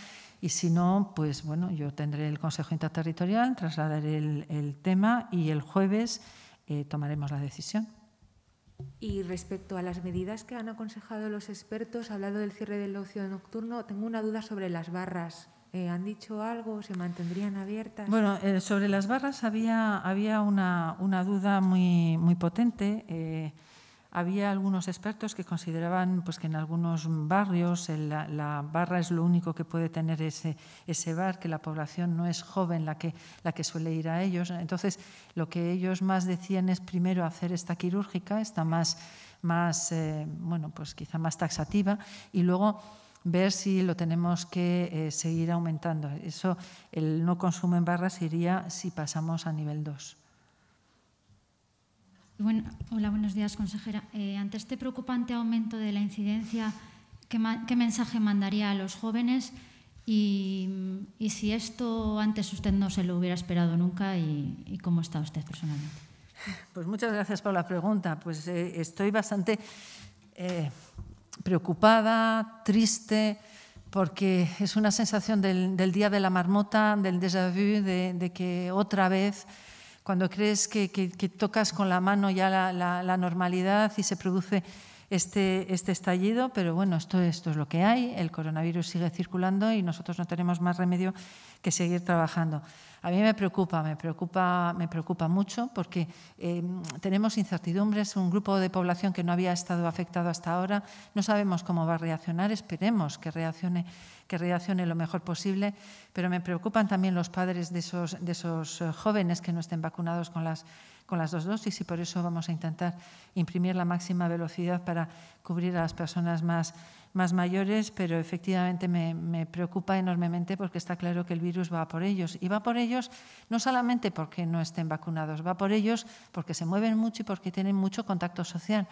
Y si no, pues bueno, yo tendré el Consejo Interterritorial, trasladaré el, tema y el jueves eh, tomaremos la decisión. Y respecto a las medidas que han aconsejado los expertos, hablado del cierre del ocio nocturno, tengo una duda sobre las barras. Eh, ¿Han dicho algo? ¿Se mantendrían abiertas? Bueno, eh, sobre las barras había, había una, duda muy, muy potente. Eh, había algunos expertos que consideraban pues, que en algunos barrios la, barra es lo único que puede tener ese, ese bar, que la población no es joven la que, la que suele ir a ellos. Entonces, lo que ellos más decían es primero hacer esta quirúrgica, esta más, más eh, bueno, pues quizá más taxativa, y luego ver si lo tenemos que eh, seguir aumentando. Eso, el no consumo en barras iría si pasamos a nivel 2. Bueno, hola, buenos días, consejera. Eh, ante este preocupante aumento de la incidencia, ¿qué, mensaje mandaría a los jóvenes? Y, si esto antes usted no se lo hubiera esperado nunca, y, cómo está usted personalmente? Pues muchas gracias por la pregunta. Pues eh, estoy bastante eh, preocupada, triste, porque es una sensación del, día de la marmota, del déjà vu, de que otra vez cuando crees que, que, tocas con la mano ya la, normalidad y se produce este, este, estallido, pero bueno, esto, esto es lo que hay, el coronavirus sigue circulando y nosotros no tenemos más remedio que seguir trabajando. A mí me preocupa, me preocupa, me preocupa mucho porque em, tenemos incertidumbres, un grupo de población que no había estado afectado hasta ahora, no sabemos cómo va a reaccionar, esperemos que reaccione, que reaccione lo mejor posible, pero me preocupan también los padres de esos, de esos eh, jóvenes que no estén vacunados con las con las dos dosis y por eso vamos a intentar imprimir la máxima velocidad para cubrir a las personas más, más mayores, pero efectivamente me, me, preocupa enormemente porque está claro que el virus va por ellos. Y va por ellos no solamente porque no estén vacunados, va por ellos porque se mueven mucho y porque tienen mucho contacto social.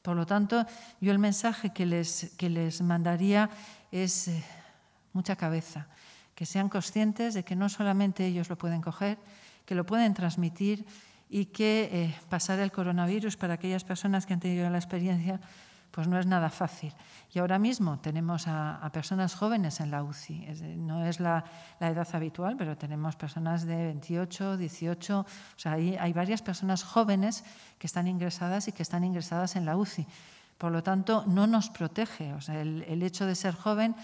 Por lo tanto, yo el mensaje que les, que les mandaría es eh, mucha cabeza, que sean conscientes de que no solamente ellos lo pueden coger, que lo pueden transmitir y que eh, pasar el coronavirus para aquellas personas que han tenido la experiencia pues no es nada fácil. Y ahora mismo tenemos a, personas jóvenes en la UCI. no es la, edad habitual, pero tenemos personas de 28, 18. O sea, hay, hay varias personas jóvenes que están ingresadas y que están ingresadas en la UCI. Por lo tanto, no nos protege. O sea, el, el hecho de ser joven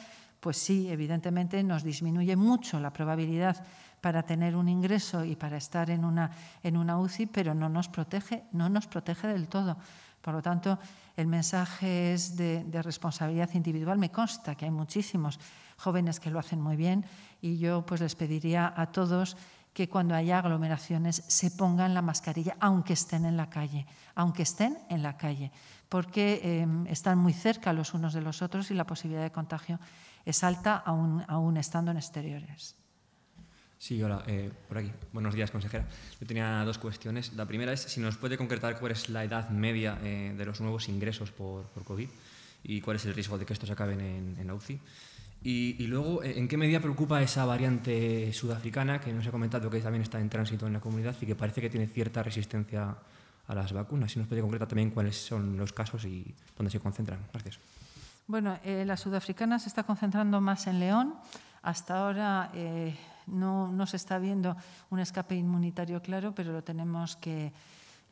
pues sí, evidentemente nos disminuye mucho la probabilidad para tener un ingreso y para estar en una, en una UCI, pero no nos protege, no nos protege del todo. Por lo tanto, el mensaje es de, responsabilidad individual. Me consta que hay muchísimos jóvenes que lo hacen muy bien y yo pues les pediría a todos que cuando haya aglomeraciones se pongan la mascarilla, aunque estén en la calle, aunque estén en la calle, porque em, están muy cerca los unos de los otros y la posibilidad de contagio es alta aún, estando en exteriores. Sí, hola, eh, por aquí. Buenos días, consejera. Yo tenía dos cuestiones. La primera es si nos puede concretar cuál es la edad media eh, de los nuevos ingresos por, COVID y cuál es el riesgo de que estos acaben en, en la UCI. Y, y, luego, eh, ¿en qué medida preocupa esa variante sudafricana que nos ha comentado que también está en tránsito en la comunidad y que parece que tiene cierta resistencia a las vacunas? Si nos puede concretar también cuáles son los casos y dónde se concentran. Gracias. Bueno, eh, la sudafricana se está concentrando más en León. Hasta ahora eh, no, se está viendo un escape inmunitario claro, pero lo tenemos que,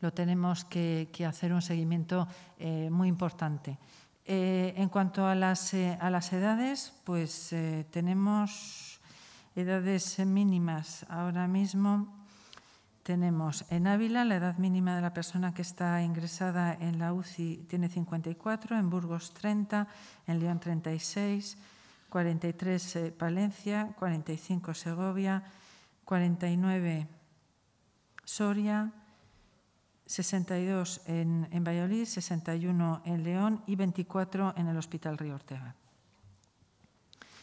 lo tenemos que, hacer un seguimiento eh, muy importante. en cuanto a las, a las edades, pues tenemos edades mínimas ahora mismo tenemos en Ávila la edad mínima de la persona que está ingresada en la UCI tiene 54, en Burgos 30, en León 36, 43 eh, Palencia, 45 Segovia, 49 Soria, 62 en, en Valladolid, 61 en León y 24 en el Hospital Río Ortega.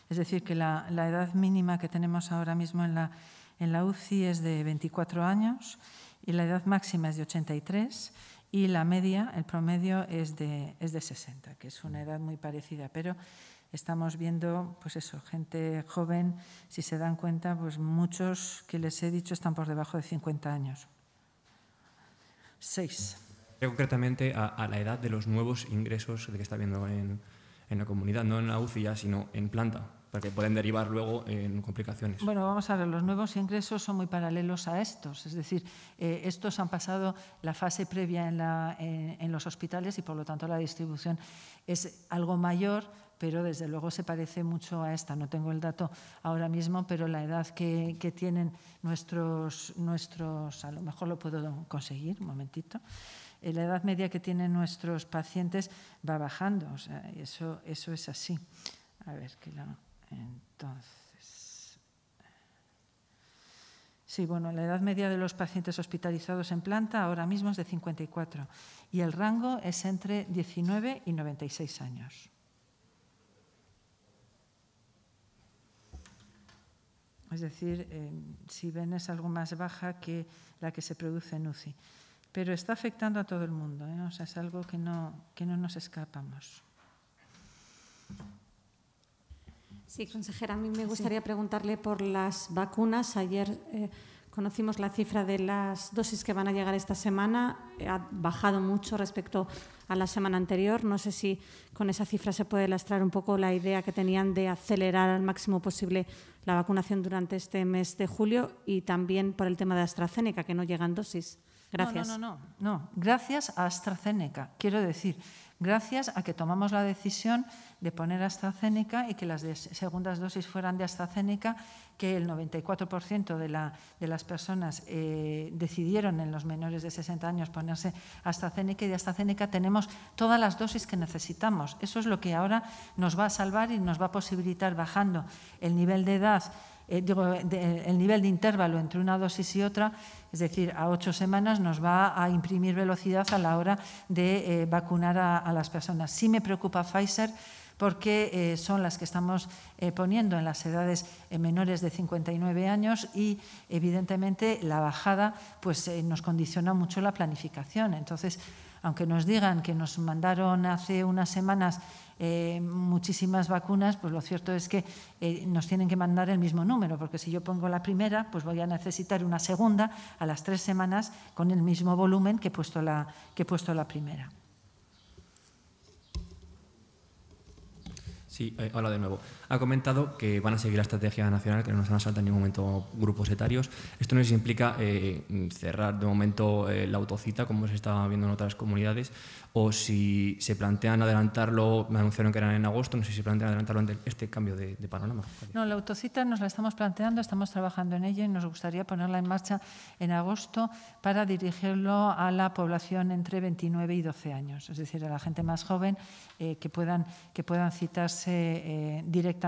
Es decir, que la, la edad mínima que tenemos ahora mismo en la en la UCI es de 24 años y la edad máxima es de 83 y la media, el promedio es de, es de 60, que es una edad muy parecida, pero estamos viendo, pues eso, gente joven, si se dan cuenta, pues muchos que les he dicho están por debajo de 50 años. Seis. Concretamente a, la edad de los nuevos ingresos que está viendo en, en la comunidad, no en la UCI ya, sino en planta porque pueden derivar luego en complicaciones. Bueno, vamos a ver, los nuevos ingresos son muy paralelos a estos, es decir, eh, estos han pasado la fase previa eh, en, los hospitales y por lo tanto la distribución es algo mayor, pero desde luego se parece mucho a esta. No tengo el dato ahora mismo, pero la edad que, tienen nuestros, nuestros, a lo mejor lo puedo conseguir, un momentito, eh, la edad media que tienen nuestros pacientes va bajando, o sea, eso, eso es así. A ver, que la... Entonces. Eh, sí, bueno, la edad media de los pacientes hospitalizados en planta ahora mismo es de 54 y el rango es entre 19 y 96 años. Es decir, eh, si ven es algo más baja que la que se produce en UCI. Pero está afectando a todo el mundo, ¿eh? o sea, es algo que no, que no nos escapamos. Sí, consejera, a mí me gustaría preguntarle por las vacunas. Ayer eh, conocimos la cifra de las dosis que van a llegar esta semana. Ha bajado mucho respecto a la semana anterior. No sé si con esa cifra se puede lastrar un poco la idea que tenían de acelerar al máximo posible la vacunación durante este mes de julio y también por el tema de AstraZeneca, que no llegan dosis. Gracias. no, no, no. no. Gracias a AstraZeneca. Quiero decir, gracias a que tomamos la decisión de poner AstraZeneca y que las segundas dosis fueran de AstraZeneca, que el 94% de, de, las personas eh, decidieron en los menores de 60 años ponerse AstraZeneca y de AstraZeneca tenemos todas las dosis que necesitamos. Eso es lo que ahora nos va a salvar y nos va a posibilitar bajando el nivel de edad eh, eh, el nivel de intervalo entre una dosis y otra, es decir, a ocho semanas nos va a imprimir velocidad a la hora de eh, vacunar a, las personas. Sí me preocupa Pfizer porque son las que estamos poniendo en las edades menores de 59 años y evidentemente la bajada pues, nos condiciona mucho la planificación. Entonces, aunque nos digan que nos mandaron hace unas semanas eh, muchísimas vacunas, pues lo cierto es que eh, nos tienen que mandar el mismo número, porque si yo pongo la primera, pues voy a necesitar una segunda a las tres semanas con el mismo volumen que he puesto la, que he puesto la primera. Sí, eh, hola de nuevo ha comentado que van a seguir la estrategia nacional, que no se van a en ningún momento grupos etarios. Esto no implica eh, cerrar de momento eh, la autocita, como se está viendo en otras comunidades, o si se plantean adelantarlo, me anunciaron que eran en agosto, no sé si se plantean adelantarlo ante este cambio de, panorama. No, la autocita nos la estamos planteando, estamos trabajando en ella y nos gustaría ponerla en marcha en agosto para dirigirlo a la población entre 29 y 12 años, es decir, a la gente más joven eh, que, puedan, que puedan citarse directamente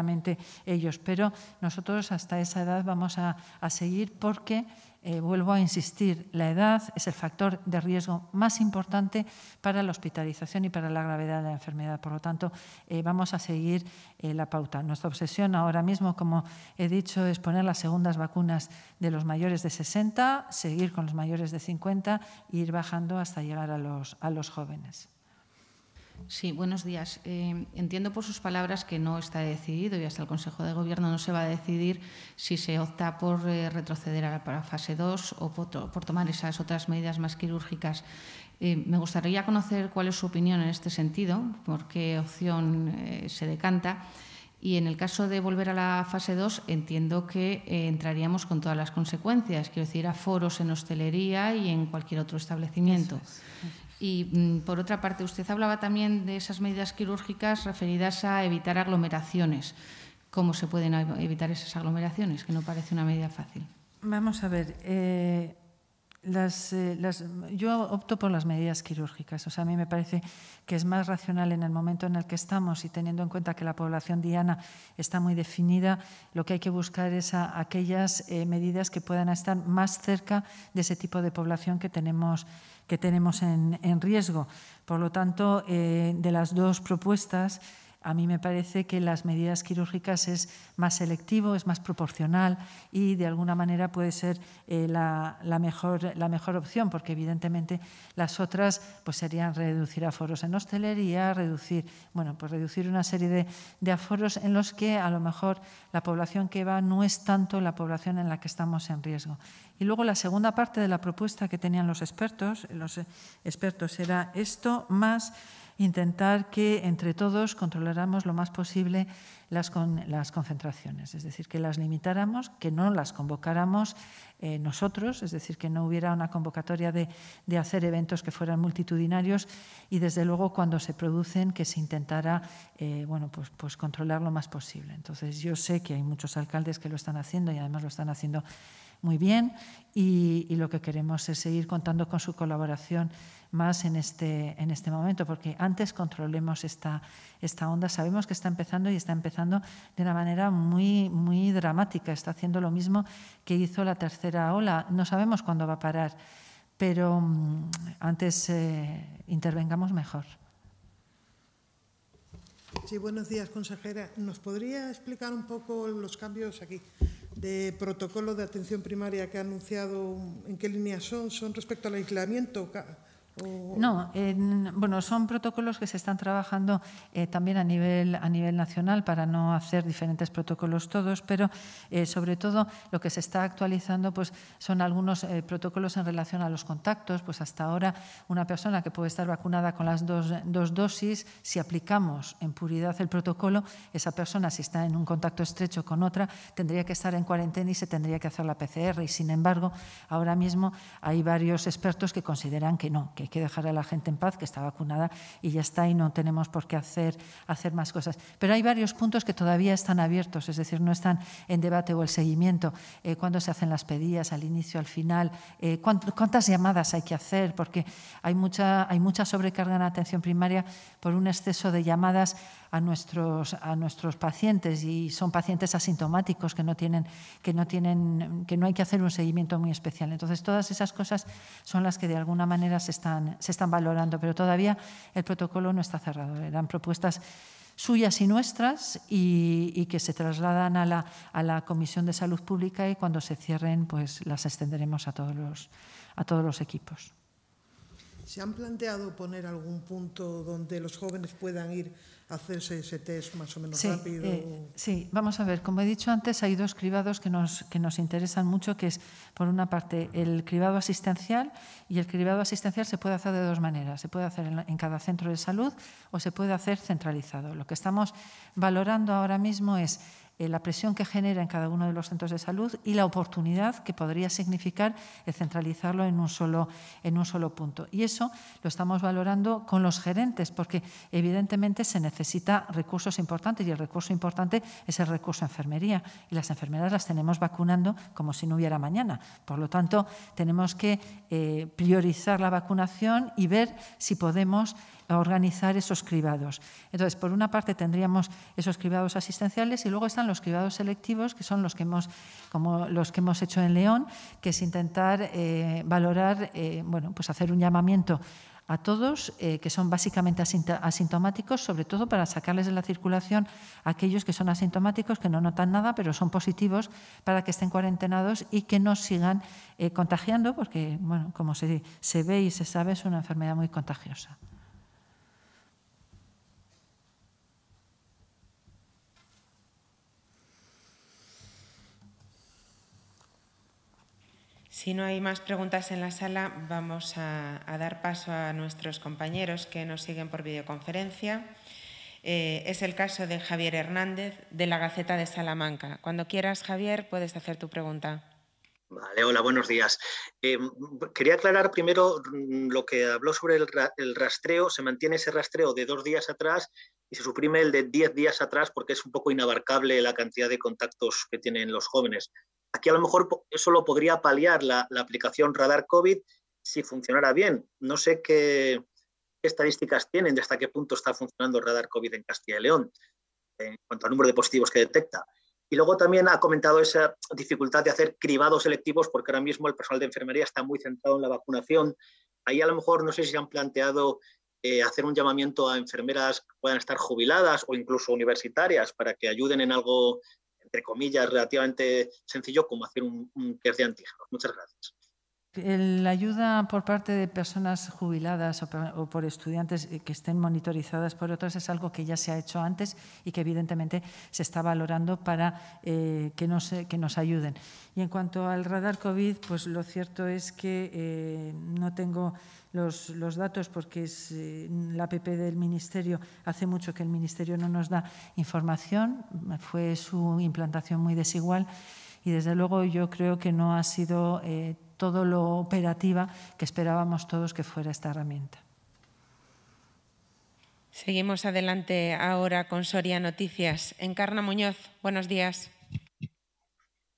ellos, pero nosotros hasta esa edad vamos a, seguir porque, eh, vuelvo a insistir, la edad es el factor de riesgo más importante para la hospitalización y para la gravedad de la enfermedad. Por lo tanto, eh, vamos a seguir eh, la pauta. Nuestra obsesión ahora mismo, como he dicho, es poner las segundas vacunas de los mayores de 60, seguir con los mayores de 50 e ir bajando hasta llegar a los, a los jóvenes. Sí, buenos días. Eh, entiendo por sus palabras que no está decidido y hasta el Consejo de Gobierno no se va a decidir si se opta por eh, retroceder a la fase 2 o por, tomar esas otras medidas más quirúrgicas. Eh, me gustaría conocer cuál es su opinión en este sentido, por qué opción se decanta. Y en el caso de volver a la fase 2, entiendo que entraríamos con todas las consecuencias, quiero decir, a foros en hostelería y en cualquier otro establecimiento. Y mm, por otra parte, usted hablaba también de esas medidas quirúrgicas referidas a evitar aglomeraciones. ¿Cómo se pueden evitar esas aglomeraciones? Que no parece una medida fácil. Vamos a ver. Eh, eh, las, yo opto por las medidas quirúrgicas. O a mí me parece que es más racional en el momento en el que estamos y teniendo en cuenta que la población diana está muy definida, lo que hay que buscar es aquellas eh, medidas que puedan estar más cerca de ese tipo de población que tenemos, que tenemos en, riesgo. Por lo tanto, eh, de las dos propuestas, a mí me parece que las medidas quirúrgicas es más selectivo, es más proporcional y de alguna manera puede ser eh, la, mejor, la mejor opción, porque evidentemente las otras pues, serían reducir aforos en hostelería, reducir, bueno, pues reducir una serie de, de aforos en los que a lo mejor la población que va no es tanto la población en la que estamos en riesgo. Y luego la segunda parte de la propuesta que tenían los expertos, los expertos era esto más intentar que entre todos controláramos lo más posible las, con, las concentraciones, es decir, que las limitáramos, que no las convocáramos eh, nosotros, es decir, que no hubiera una convocatoria de, hacer eventos que fueran multitudinarios y, desde luego, cuando se producen, que se intentara eh, bueno, pues, pues controlar lo más posible. Entonces, yo sé que hay muchos alcaldes que lo están haciendo y además lo están haciendo muy bien y, lo que queremos es seguir contando con su colaboración más en este, en este momento, porque antes controlemos esta, esta onda. Sabemos que está empezando y está empezando de una manera muy, muy dramática. Está haciendo lo mismo que hizo la tercera ola. No sabemos cuándo va a parar, pero mm, antes eh, intervengamos mejor. Sí, buenos días, consejera. ¿Nos podría explicar un poco los cambios aquí de protocolo de atención primaria que ha anunciado? ¿En qué líneas son? ¿Son respecto al aislamiento? No, bueno, son protocolos que se están trabajando eh, también a nivel, a nivel nacional para no hacer diferentes protocolos todos, pero eh, sobre todo lo que se está actualizando pues, son algunos eh, protocolos en relación a los contactos. Pues hasta ahora una persona que puede estar vacunada con las dos, dos dosis, si aplicamos en puridad el protocolo, esa persona si está en un contacto estrecho con otra tendría que estar en cuarentena y se tendría que hacer la PCR. Y sin embargo, ahora mismo hay varios expertos que consideran que no, hay que dejar a la gente en paz, que está vacunada y ya está y no tenemos por qué hacer, hacer más cosas. Pero hay varios puntos que todavía están abiertos, es decir, no están en debate o el seguimiento, eh, cuándo se hacen las pedidas, al inicio, al final, eh, cuántas llamadas hay que hacer, porque hay mucha, hay mucha sobrecarga en la atención primaria por un exceso de llamadas a nuestros, a nuestros pacientes y son pacientes asintomáticos que no, tienen, que, no tienen, que no hay que hacer un seguimiento muy especial. Entonces, todas esas cosas son las que de alguna manera se están, se están valorando, pero todavía el protocolo no está cerrado. Eran propuestas suyas y nuestras y, que se trasladan a la, a la, Comisión de Salud Pública y cuando se cierren pues las extenderemos a todos los, a todos los equipos. ¿Se han planteado poner algún punto donde los jóvenes puedan ir hacerse ese test más o menos rápido. Eh, sí, vamos a ver, como he dicho antes, hay dos cribados que nos, que nos interesan mucho, que es, por una parte, el cribado asistencial, y el cribado asistencial se puede hacer de dos maneras. Se puede hacer en cada centro de salud o se puede hacer centralizado. Lo que estamos valorando ahora mismo es eh, la presión que genera en cada uno de los centros de salud y la oportunidad que podría significar el centralizarlo en un solo, en un solo punto. Y eso lo estamos valorando con los gerentes, porque evidentemente se necesita recursos importantes y el recurso importante es el recurso enfermería. Y las enfermeras las tenemos vacunando como si no hubiera mañana. Por lo tanto, tenemos que eh, priorizar la vacunación y ver si podemos a organizar esos cribados. Entonces, por una parte tendríamos esos cribados asistenciales y luego están los cribados selectivos, que son los que hemos, como los que hemos hecho en León, que es intentar eh, valorar, eh, bueno, pues hacer un llamamiento a todos, eh, que son básicamente asintomáticos, sobre todo para sacarles de la circulación a aquellos que son asintomáticos, que no notan nada, pero son positivos para que estén cuarentenados y que no sigan contagiando, porque, bueno, como se, se ve y se sabe, es una enfermedad muy contagiosa. Si no hay más preguntas en la sala, vamos a, dar paso a nuestros compañeros que nos siguen por videoconferencia. Eh, es el caso de Javier Hernández, de la Gaceta de Salamanca. Cuando quieras, Javier, puedes hacer tu pregunta. Vale, hola, buenos días. Eh, quería aclarar primero lo que habló sobre el, rastreo. Se mantiene ese rastreo de dos días atrás y se suprime el de diez días atrás porque es un poco inabarcable la cantidad de contactos que tienen los jóvenes. Aquí a lo mejor eso lo podría paliar la, aplicación Radar COVID si funcionara bien. No sé qué, estadísticas tienen de hasta qué punto está funcionando Radar COVID en Castilla y León en cuanto al número de positivos que detecta. Y luego también ha comentado esa dificultad de hacer cribados selectivos, porque ahora mismo el personal de enfermería está muy centrado en la vacunación. Ahí a lo mejor no sé si han planteado eh, hacer un llamamiento a enfermeras que puedan estar jubiladas o incluso universitarias para que ayuden en algo entre comillas, relativamente sencillo como hacer un, un de antígenos. Muchas gracias. La ayuda por parte de personas jubiladas o por estudiantes eh, que estén monitorizadas por otras es algo que ya se ha hecho antes y que evidentemente se está valorando para eh, que, nos, que nos ayuden. Y en cuanto al radar COVID, pues lo cierto es que eh, no tengo los, datos porque es la APP del Ministerio. Hace mucho que el Ministerio no nos da información, fue su implantación muy desigual y desde luego yo creo que no ha sido todo lo operativa que esperábamos todos que fuera esta herramienta. Seguimos adelante ahora con Soria Noticias. Encarna Muñoz, buenos días.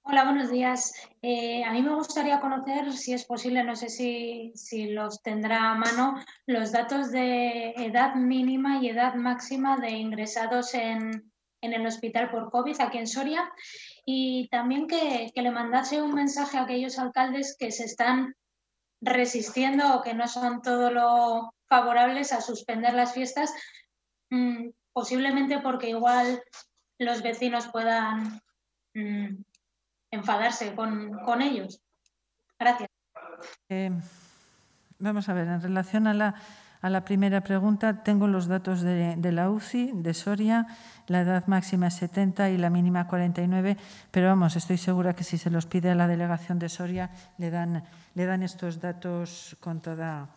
Hola, buenos días. Eh, a mí me gustaría conocer, si es posible, no sé si, si, los tendrá a mano, los datos de edad mínima y edad máxima de ingresados en, en el hospital por COVID aquí en Soria y también que, le mandase un mensaje a aquellos alcaldes que se están resistiendo o que no son todo lo favorables a suspender las fiestas, mm, posiblemente porque igual los vecinos puedan mm, enfadarse con, ellos. Gracias. Eh, vamos a ver, en relación a la a la primera pregunta, tengo los datos de, la UCI, de Soria, la edad máxima es 70 y la mínima 49, pero vamos, estoy segura que si se los pide a la delegación de Soria, le dan, le dan estos datos con toda,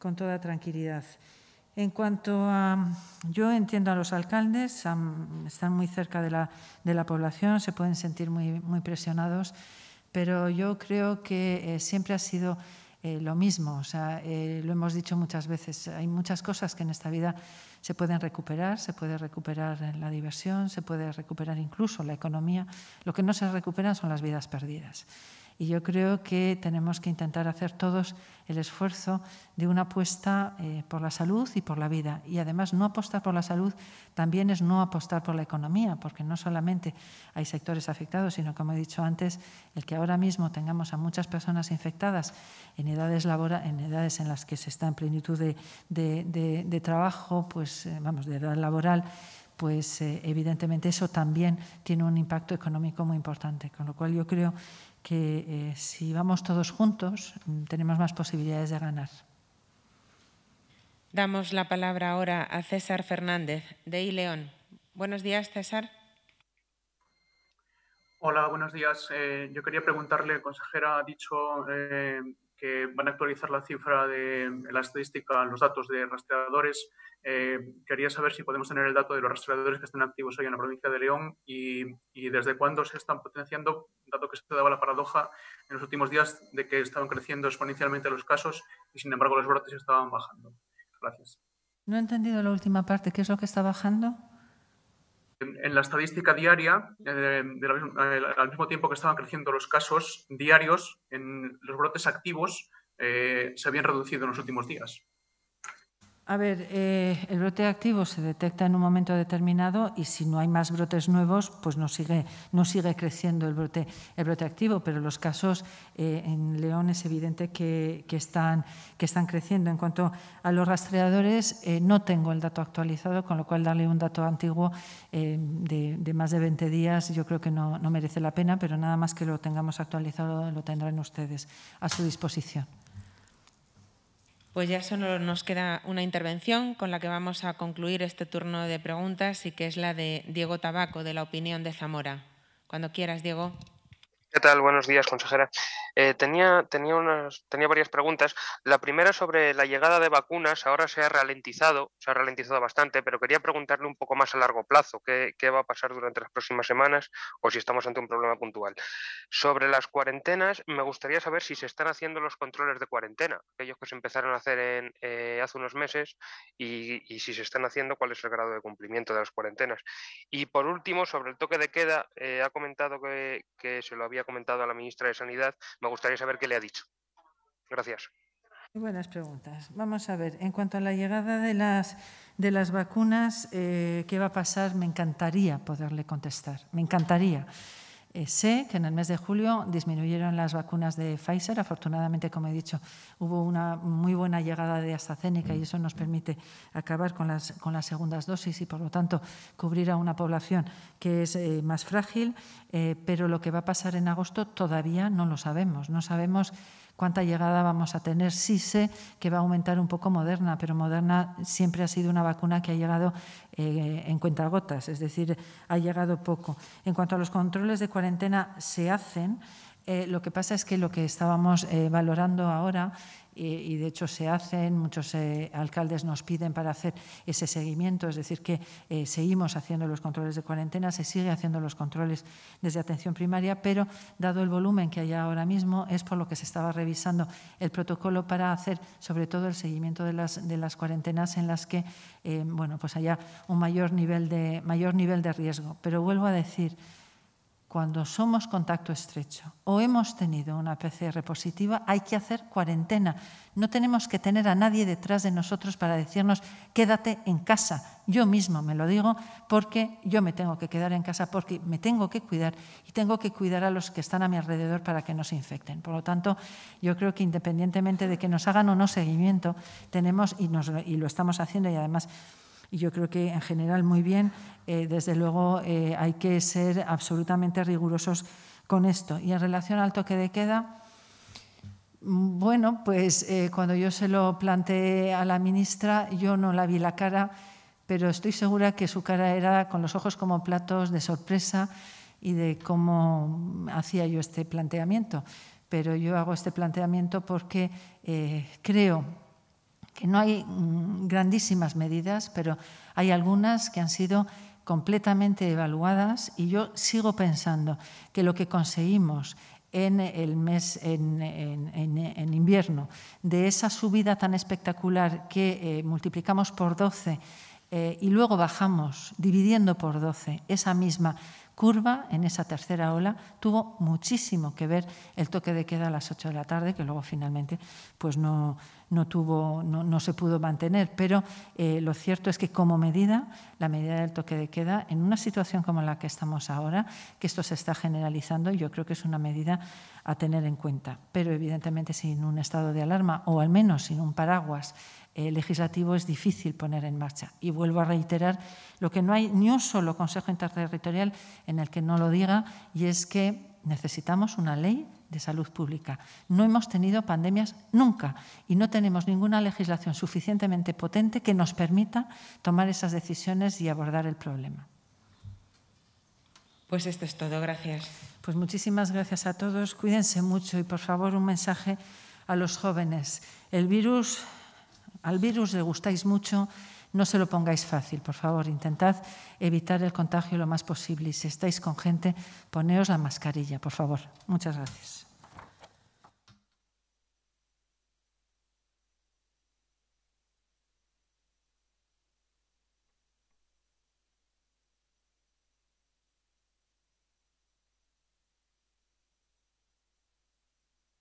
con toda tranquilidad. En cuanto a, yo entiendo a los alcaldes, están muy cerca de la, de la población, se pueden sentir muy, muy presionados, pero yo creo que eh, siempre ha sido eh, lo mismo. Eh, lo hemos dicho muchas veces, hay muchas cosas que en esta vida se pueden recuperar, se puede recuperar la diversión, se puede recuperar incluso la economía. Lo que no se recuperan son las vidas perdidas. Y yo creo que tenemos que intentar hacer todos el esfuerzo de una apuesta eh, por la salud y por la vida. Y además no apostar por la salud también es no apostar por la economía, porque no solamente hay sectores afectados, sino como he dicho antes, el que ahora mismo tengamos a muchas personas infectadas en edades, labora, en, edades en las que se está en plenitud de, trabajo, pues eh, vamos, de edad laboral pues eh, evidentemente eso también tiene un impacto económico muy importante, con lo cual yo creo que eh, si vamos todos juntos mm, tenemos más posibilidades de ganar. Damos la palabra ahora a César Fernández, de Ileón. Buenos días, César. Hola, buenos días. Eh, yo quería preguntarle, consejera, ha dicho eh, que van a actualizar la cifra de la estadística, los datos de rastreadores. Eh, quería saber si podemos tener el dato de los rastreadores que están activos hoy en la provincia de León y, y desde cuándo se están potenciando, dato que se daba la paradoja en los últimos días de que estaban creciendo exponencialmente los casos y sin embargo los brotes estaban bajando. Gracias. No he entendido la última parte. ¿Qué es lo que está bajando? En, la estadística diaria, eh, eh, al mismo tiempo que estaban creciendo los casos diarios, en los brotes activos eh, se habían reducido en los últimos días. A ver, eh, el brote activo se detecta en un momento determinado y si no hay más brotes nuevos, pues no sigue, no sigue creciendo el brote, el brote activo, pero los casos eh, en León es evidente que, que, están, creciendo. En cuanto a los rastreadores, eh, no tengo el dato actualizado, con lo cual darle un dato antiguo de, más de 20 días yo creo que no merece la pena, pero nada más que lo tengamos actualizado lo tendrán ustedes a su disposición. Pues ya solo nos queda una intervención con la que vamos a concluir este turno de preguntas y que es la de Diego Tabaco, de la opinión de Zamora. Cuando quieras, Diego. ¿Qué tal? Buenos días, consejera. Eh, tenía, tenía, unas, tenía varias preguntas. La primera sobre la llegada de vacunas. Ahora se ha ralentizado, se ha ralentizado bastante, pero quería preguntarle un poco más a largo plazo qué, va a pasar durante las próximas semanas o si estamos ante un problema puntual. Sobre las cuarentenas, me gustaría saber si se están haciendo los controles de cuarentena, aquellos que se empezaron a hacer eh, hace unos meses, y, si se están haciendo, cuál es el grado de cumplimiento de las cuarentenas. Y por último, sobre el toque de queda, eh, ha comentado que, que se lo había comentado a la ministra de Sanidad. Me gustaría saber qué le ha dicho. Gracias. Buenas preguntas. Vamos a ver, en cuanto a la llegada de las, de las vacunas, eh, ¿qué va a pasar? Me encantaría poderle contestar, me encantaría. Eh, sé que en el mes de julio disminuyeron las vacunas de Pfizer. Afortunadamente, como he dicho, hubo una muy buena llegada de AstraZeneca y mm. eso nos permite acabar con las, con las segundas dosis y, por lo tanto, cubrir a una población que es eh, más frágil. Eh, pero lo que va a pasar en agosto todavía no lo sabemos. No sabemos cuánta llegada vamos a tener. Sí sé que va a aumentar un poco Moderna, pero Moderna siempre ha sido una vacuna que ha llegado eh, en cuentagotas, es decir, ha llegado poco. En cuanto a los controles de cuarentena, se hacen. Eh, lo que pasa es que lo que estábamos eh, valorando ahora y de hecho se hacen, muchos eh, alcaldes nos piden para hacer ese seguimiento, es decir, que eh, seguimos haciendo los controles de cuarentena, se sigue haciendo los controles desde atención primaria, pero dado el volumen que hay ahora mismo, es por lo que se estaba revisando el protocolo para hacer sobre todo el seguimiento de las, de las cuarentenas en las que eh, bueno, pues haya un mayor nivel, de, mayor nivel de riesgo. Pero vuelvo a decir, cuando somos contacto estrecho o hemos tenido una PCR positiva, hay que hacer cuarentena. No tenemos que tener a nadie detrás de nosotros para decirnos quédate en casa. Yo mismo me lo digo porque yo me tengo que quedar en casa porque me tengo que cuidar y tengo que cuidar a los que están a mi alrededor para que no se infecten. Por lo tanto, yo creo que independientemente de que nos hagan o no seguimiento, tenemos y, y lo estamos haciendo y además y yo creo que en general muy bien. Eh, desde luego eh, hay que ser absolutamente rigurosos con esto. Y en relación al toque de queda, mm, bueno, pues eh, cuando yo se lo planteé a la ministra, yo no la vi la cara, pero estoy segura que su cara era con los ojos como platos de sorpresa y de cómo hacía yo este planteamiento. Pero yo hago este planteamiento porque creo que no hay mm, grandísimas medidas, pero hay algunas que han sido completamente evaluadas y yo sigo pensando que lo que conseguimos en el mes en, invierno de esa subida tan espectacular que eh, multiplicamos por 12 eh, y luego bajamos dividiendo por 12 esa misma curva, en esa tercera ola, tuvo muchísimo que ver el toque de queda a las 8 de la tarde, que luego finalmente pues no, no, tuvo, no, se pudo mantener. Pero eh, lo cierto es que como medida, la medida del toque de queda, en una situación como la que estamos ahora, que esto se está generalizando, yo creo que es una medida a tener en cuenta. Pero evidentemente sin un estado de alarma o al menos sin un paraguas eh, legislativo es difícil poner en marcha. Y vuelvo a reiterar lo que no hay ni un solo Consejo Interterritorial en el que no lo diga, y es que necesitamos una ley de salud pública. No hemos tenido pandemias nunca y no tenemos ninguna legislación suficientemente potente que nos permita tomar esas decisiones y abordar el problema. Pues esto es todo, gracias. Pues muchísimas gracias a todos, cuídense mucho y por favor un mensaje a los jóvenes. El virus al virus le gustáis mucho, no se lo pongáis fácil, por favor, intentad evitar el contagio lo más posible y si estáis con gente, poneos la mascarilla, por favor. Muchas gracias.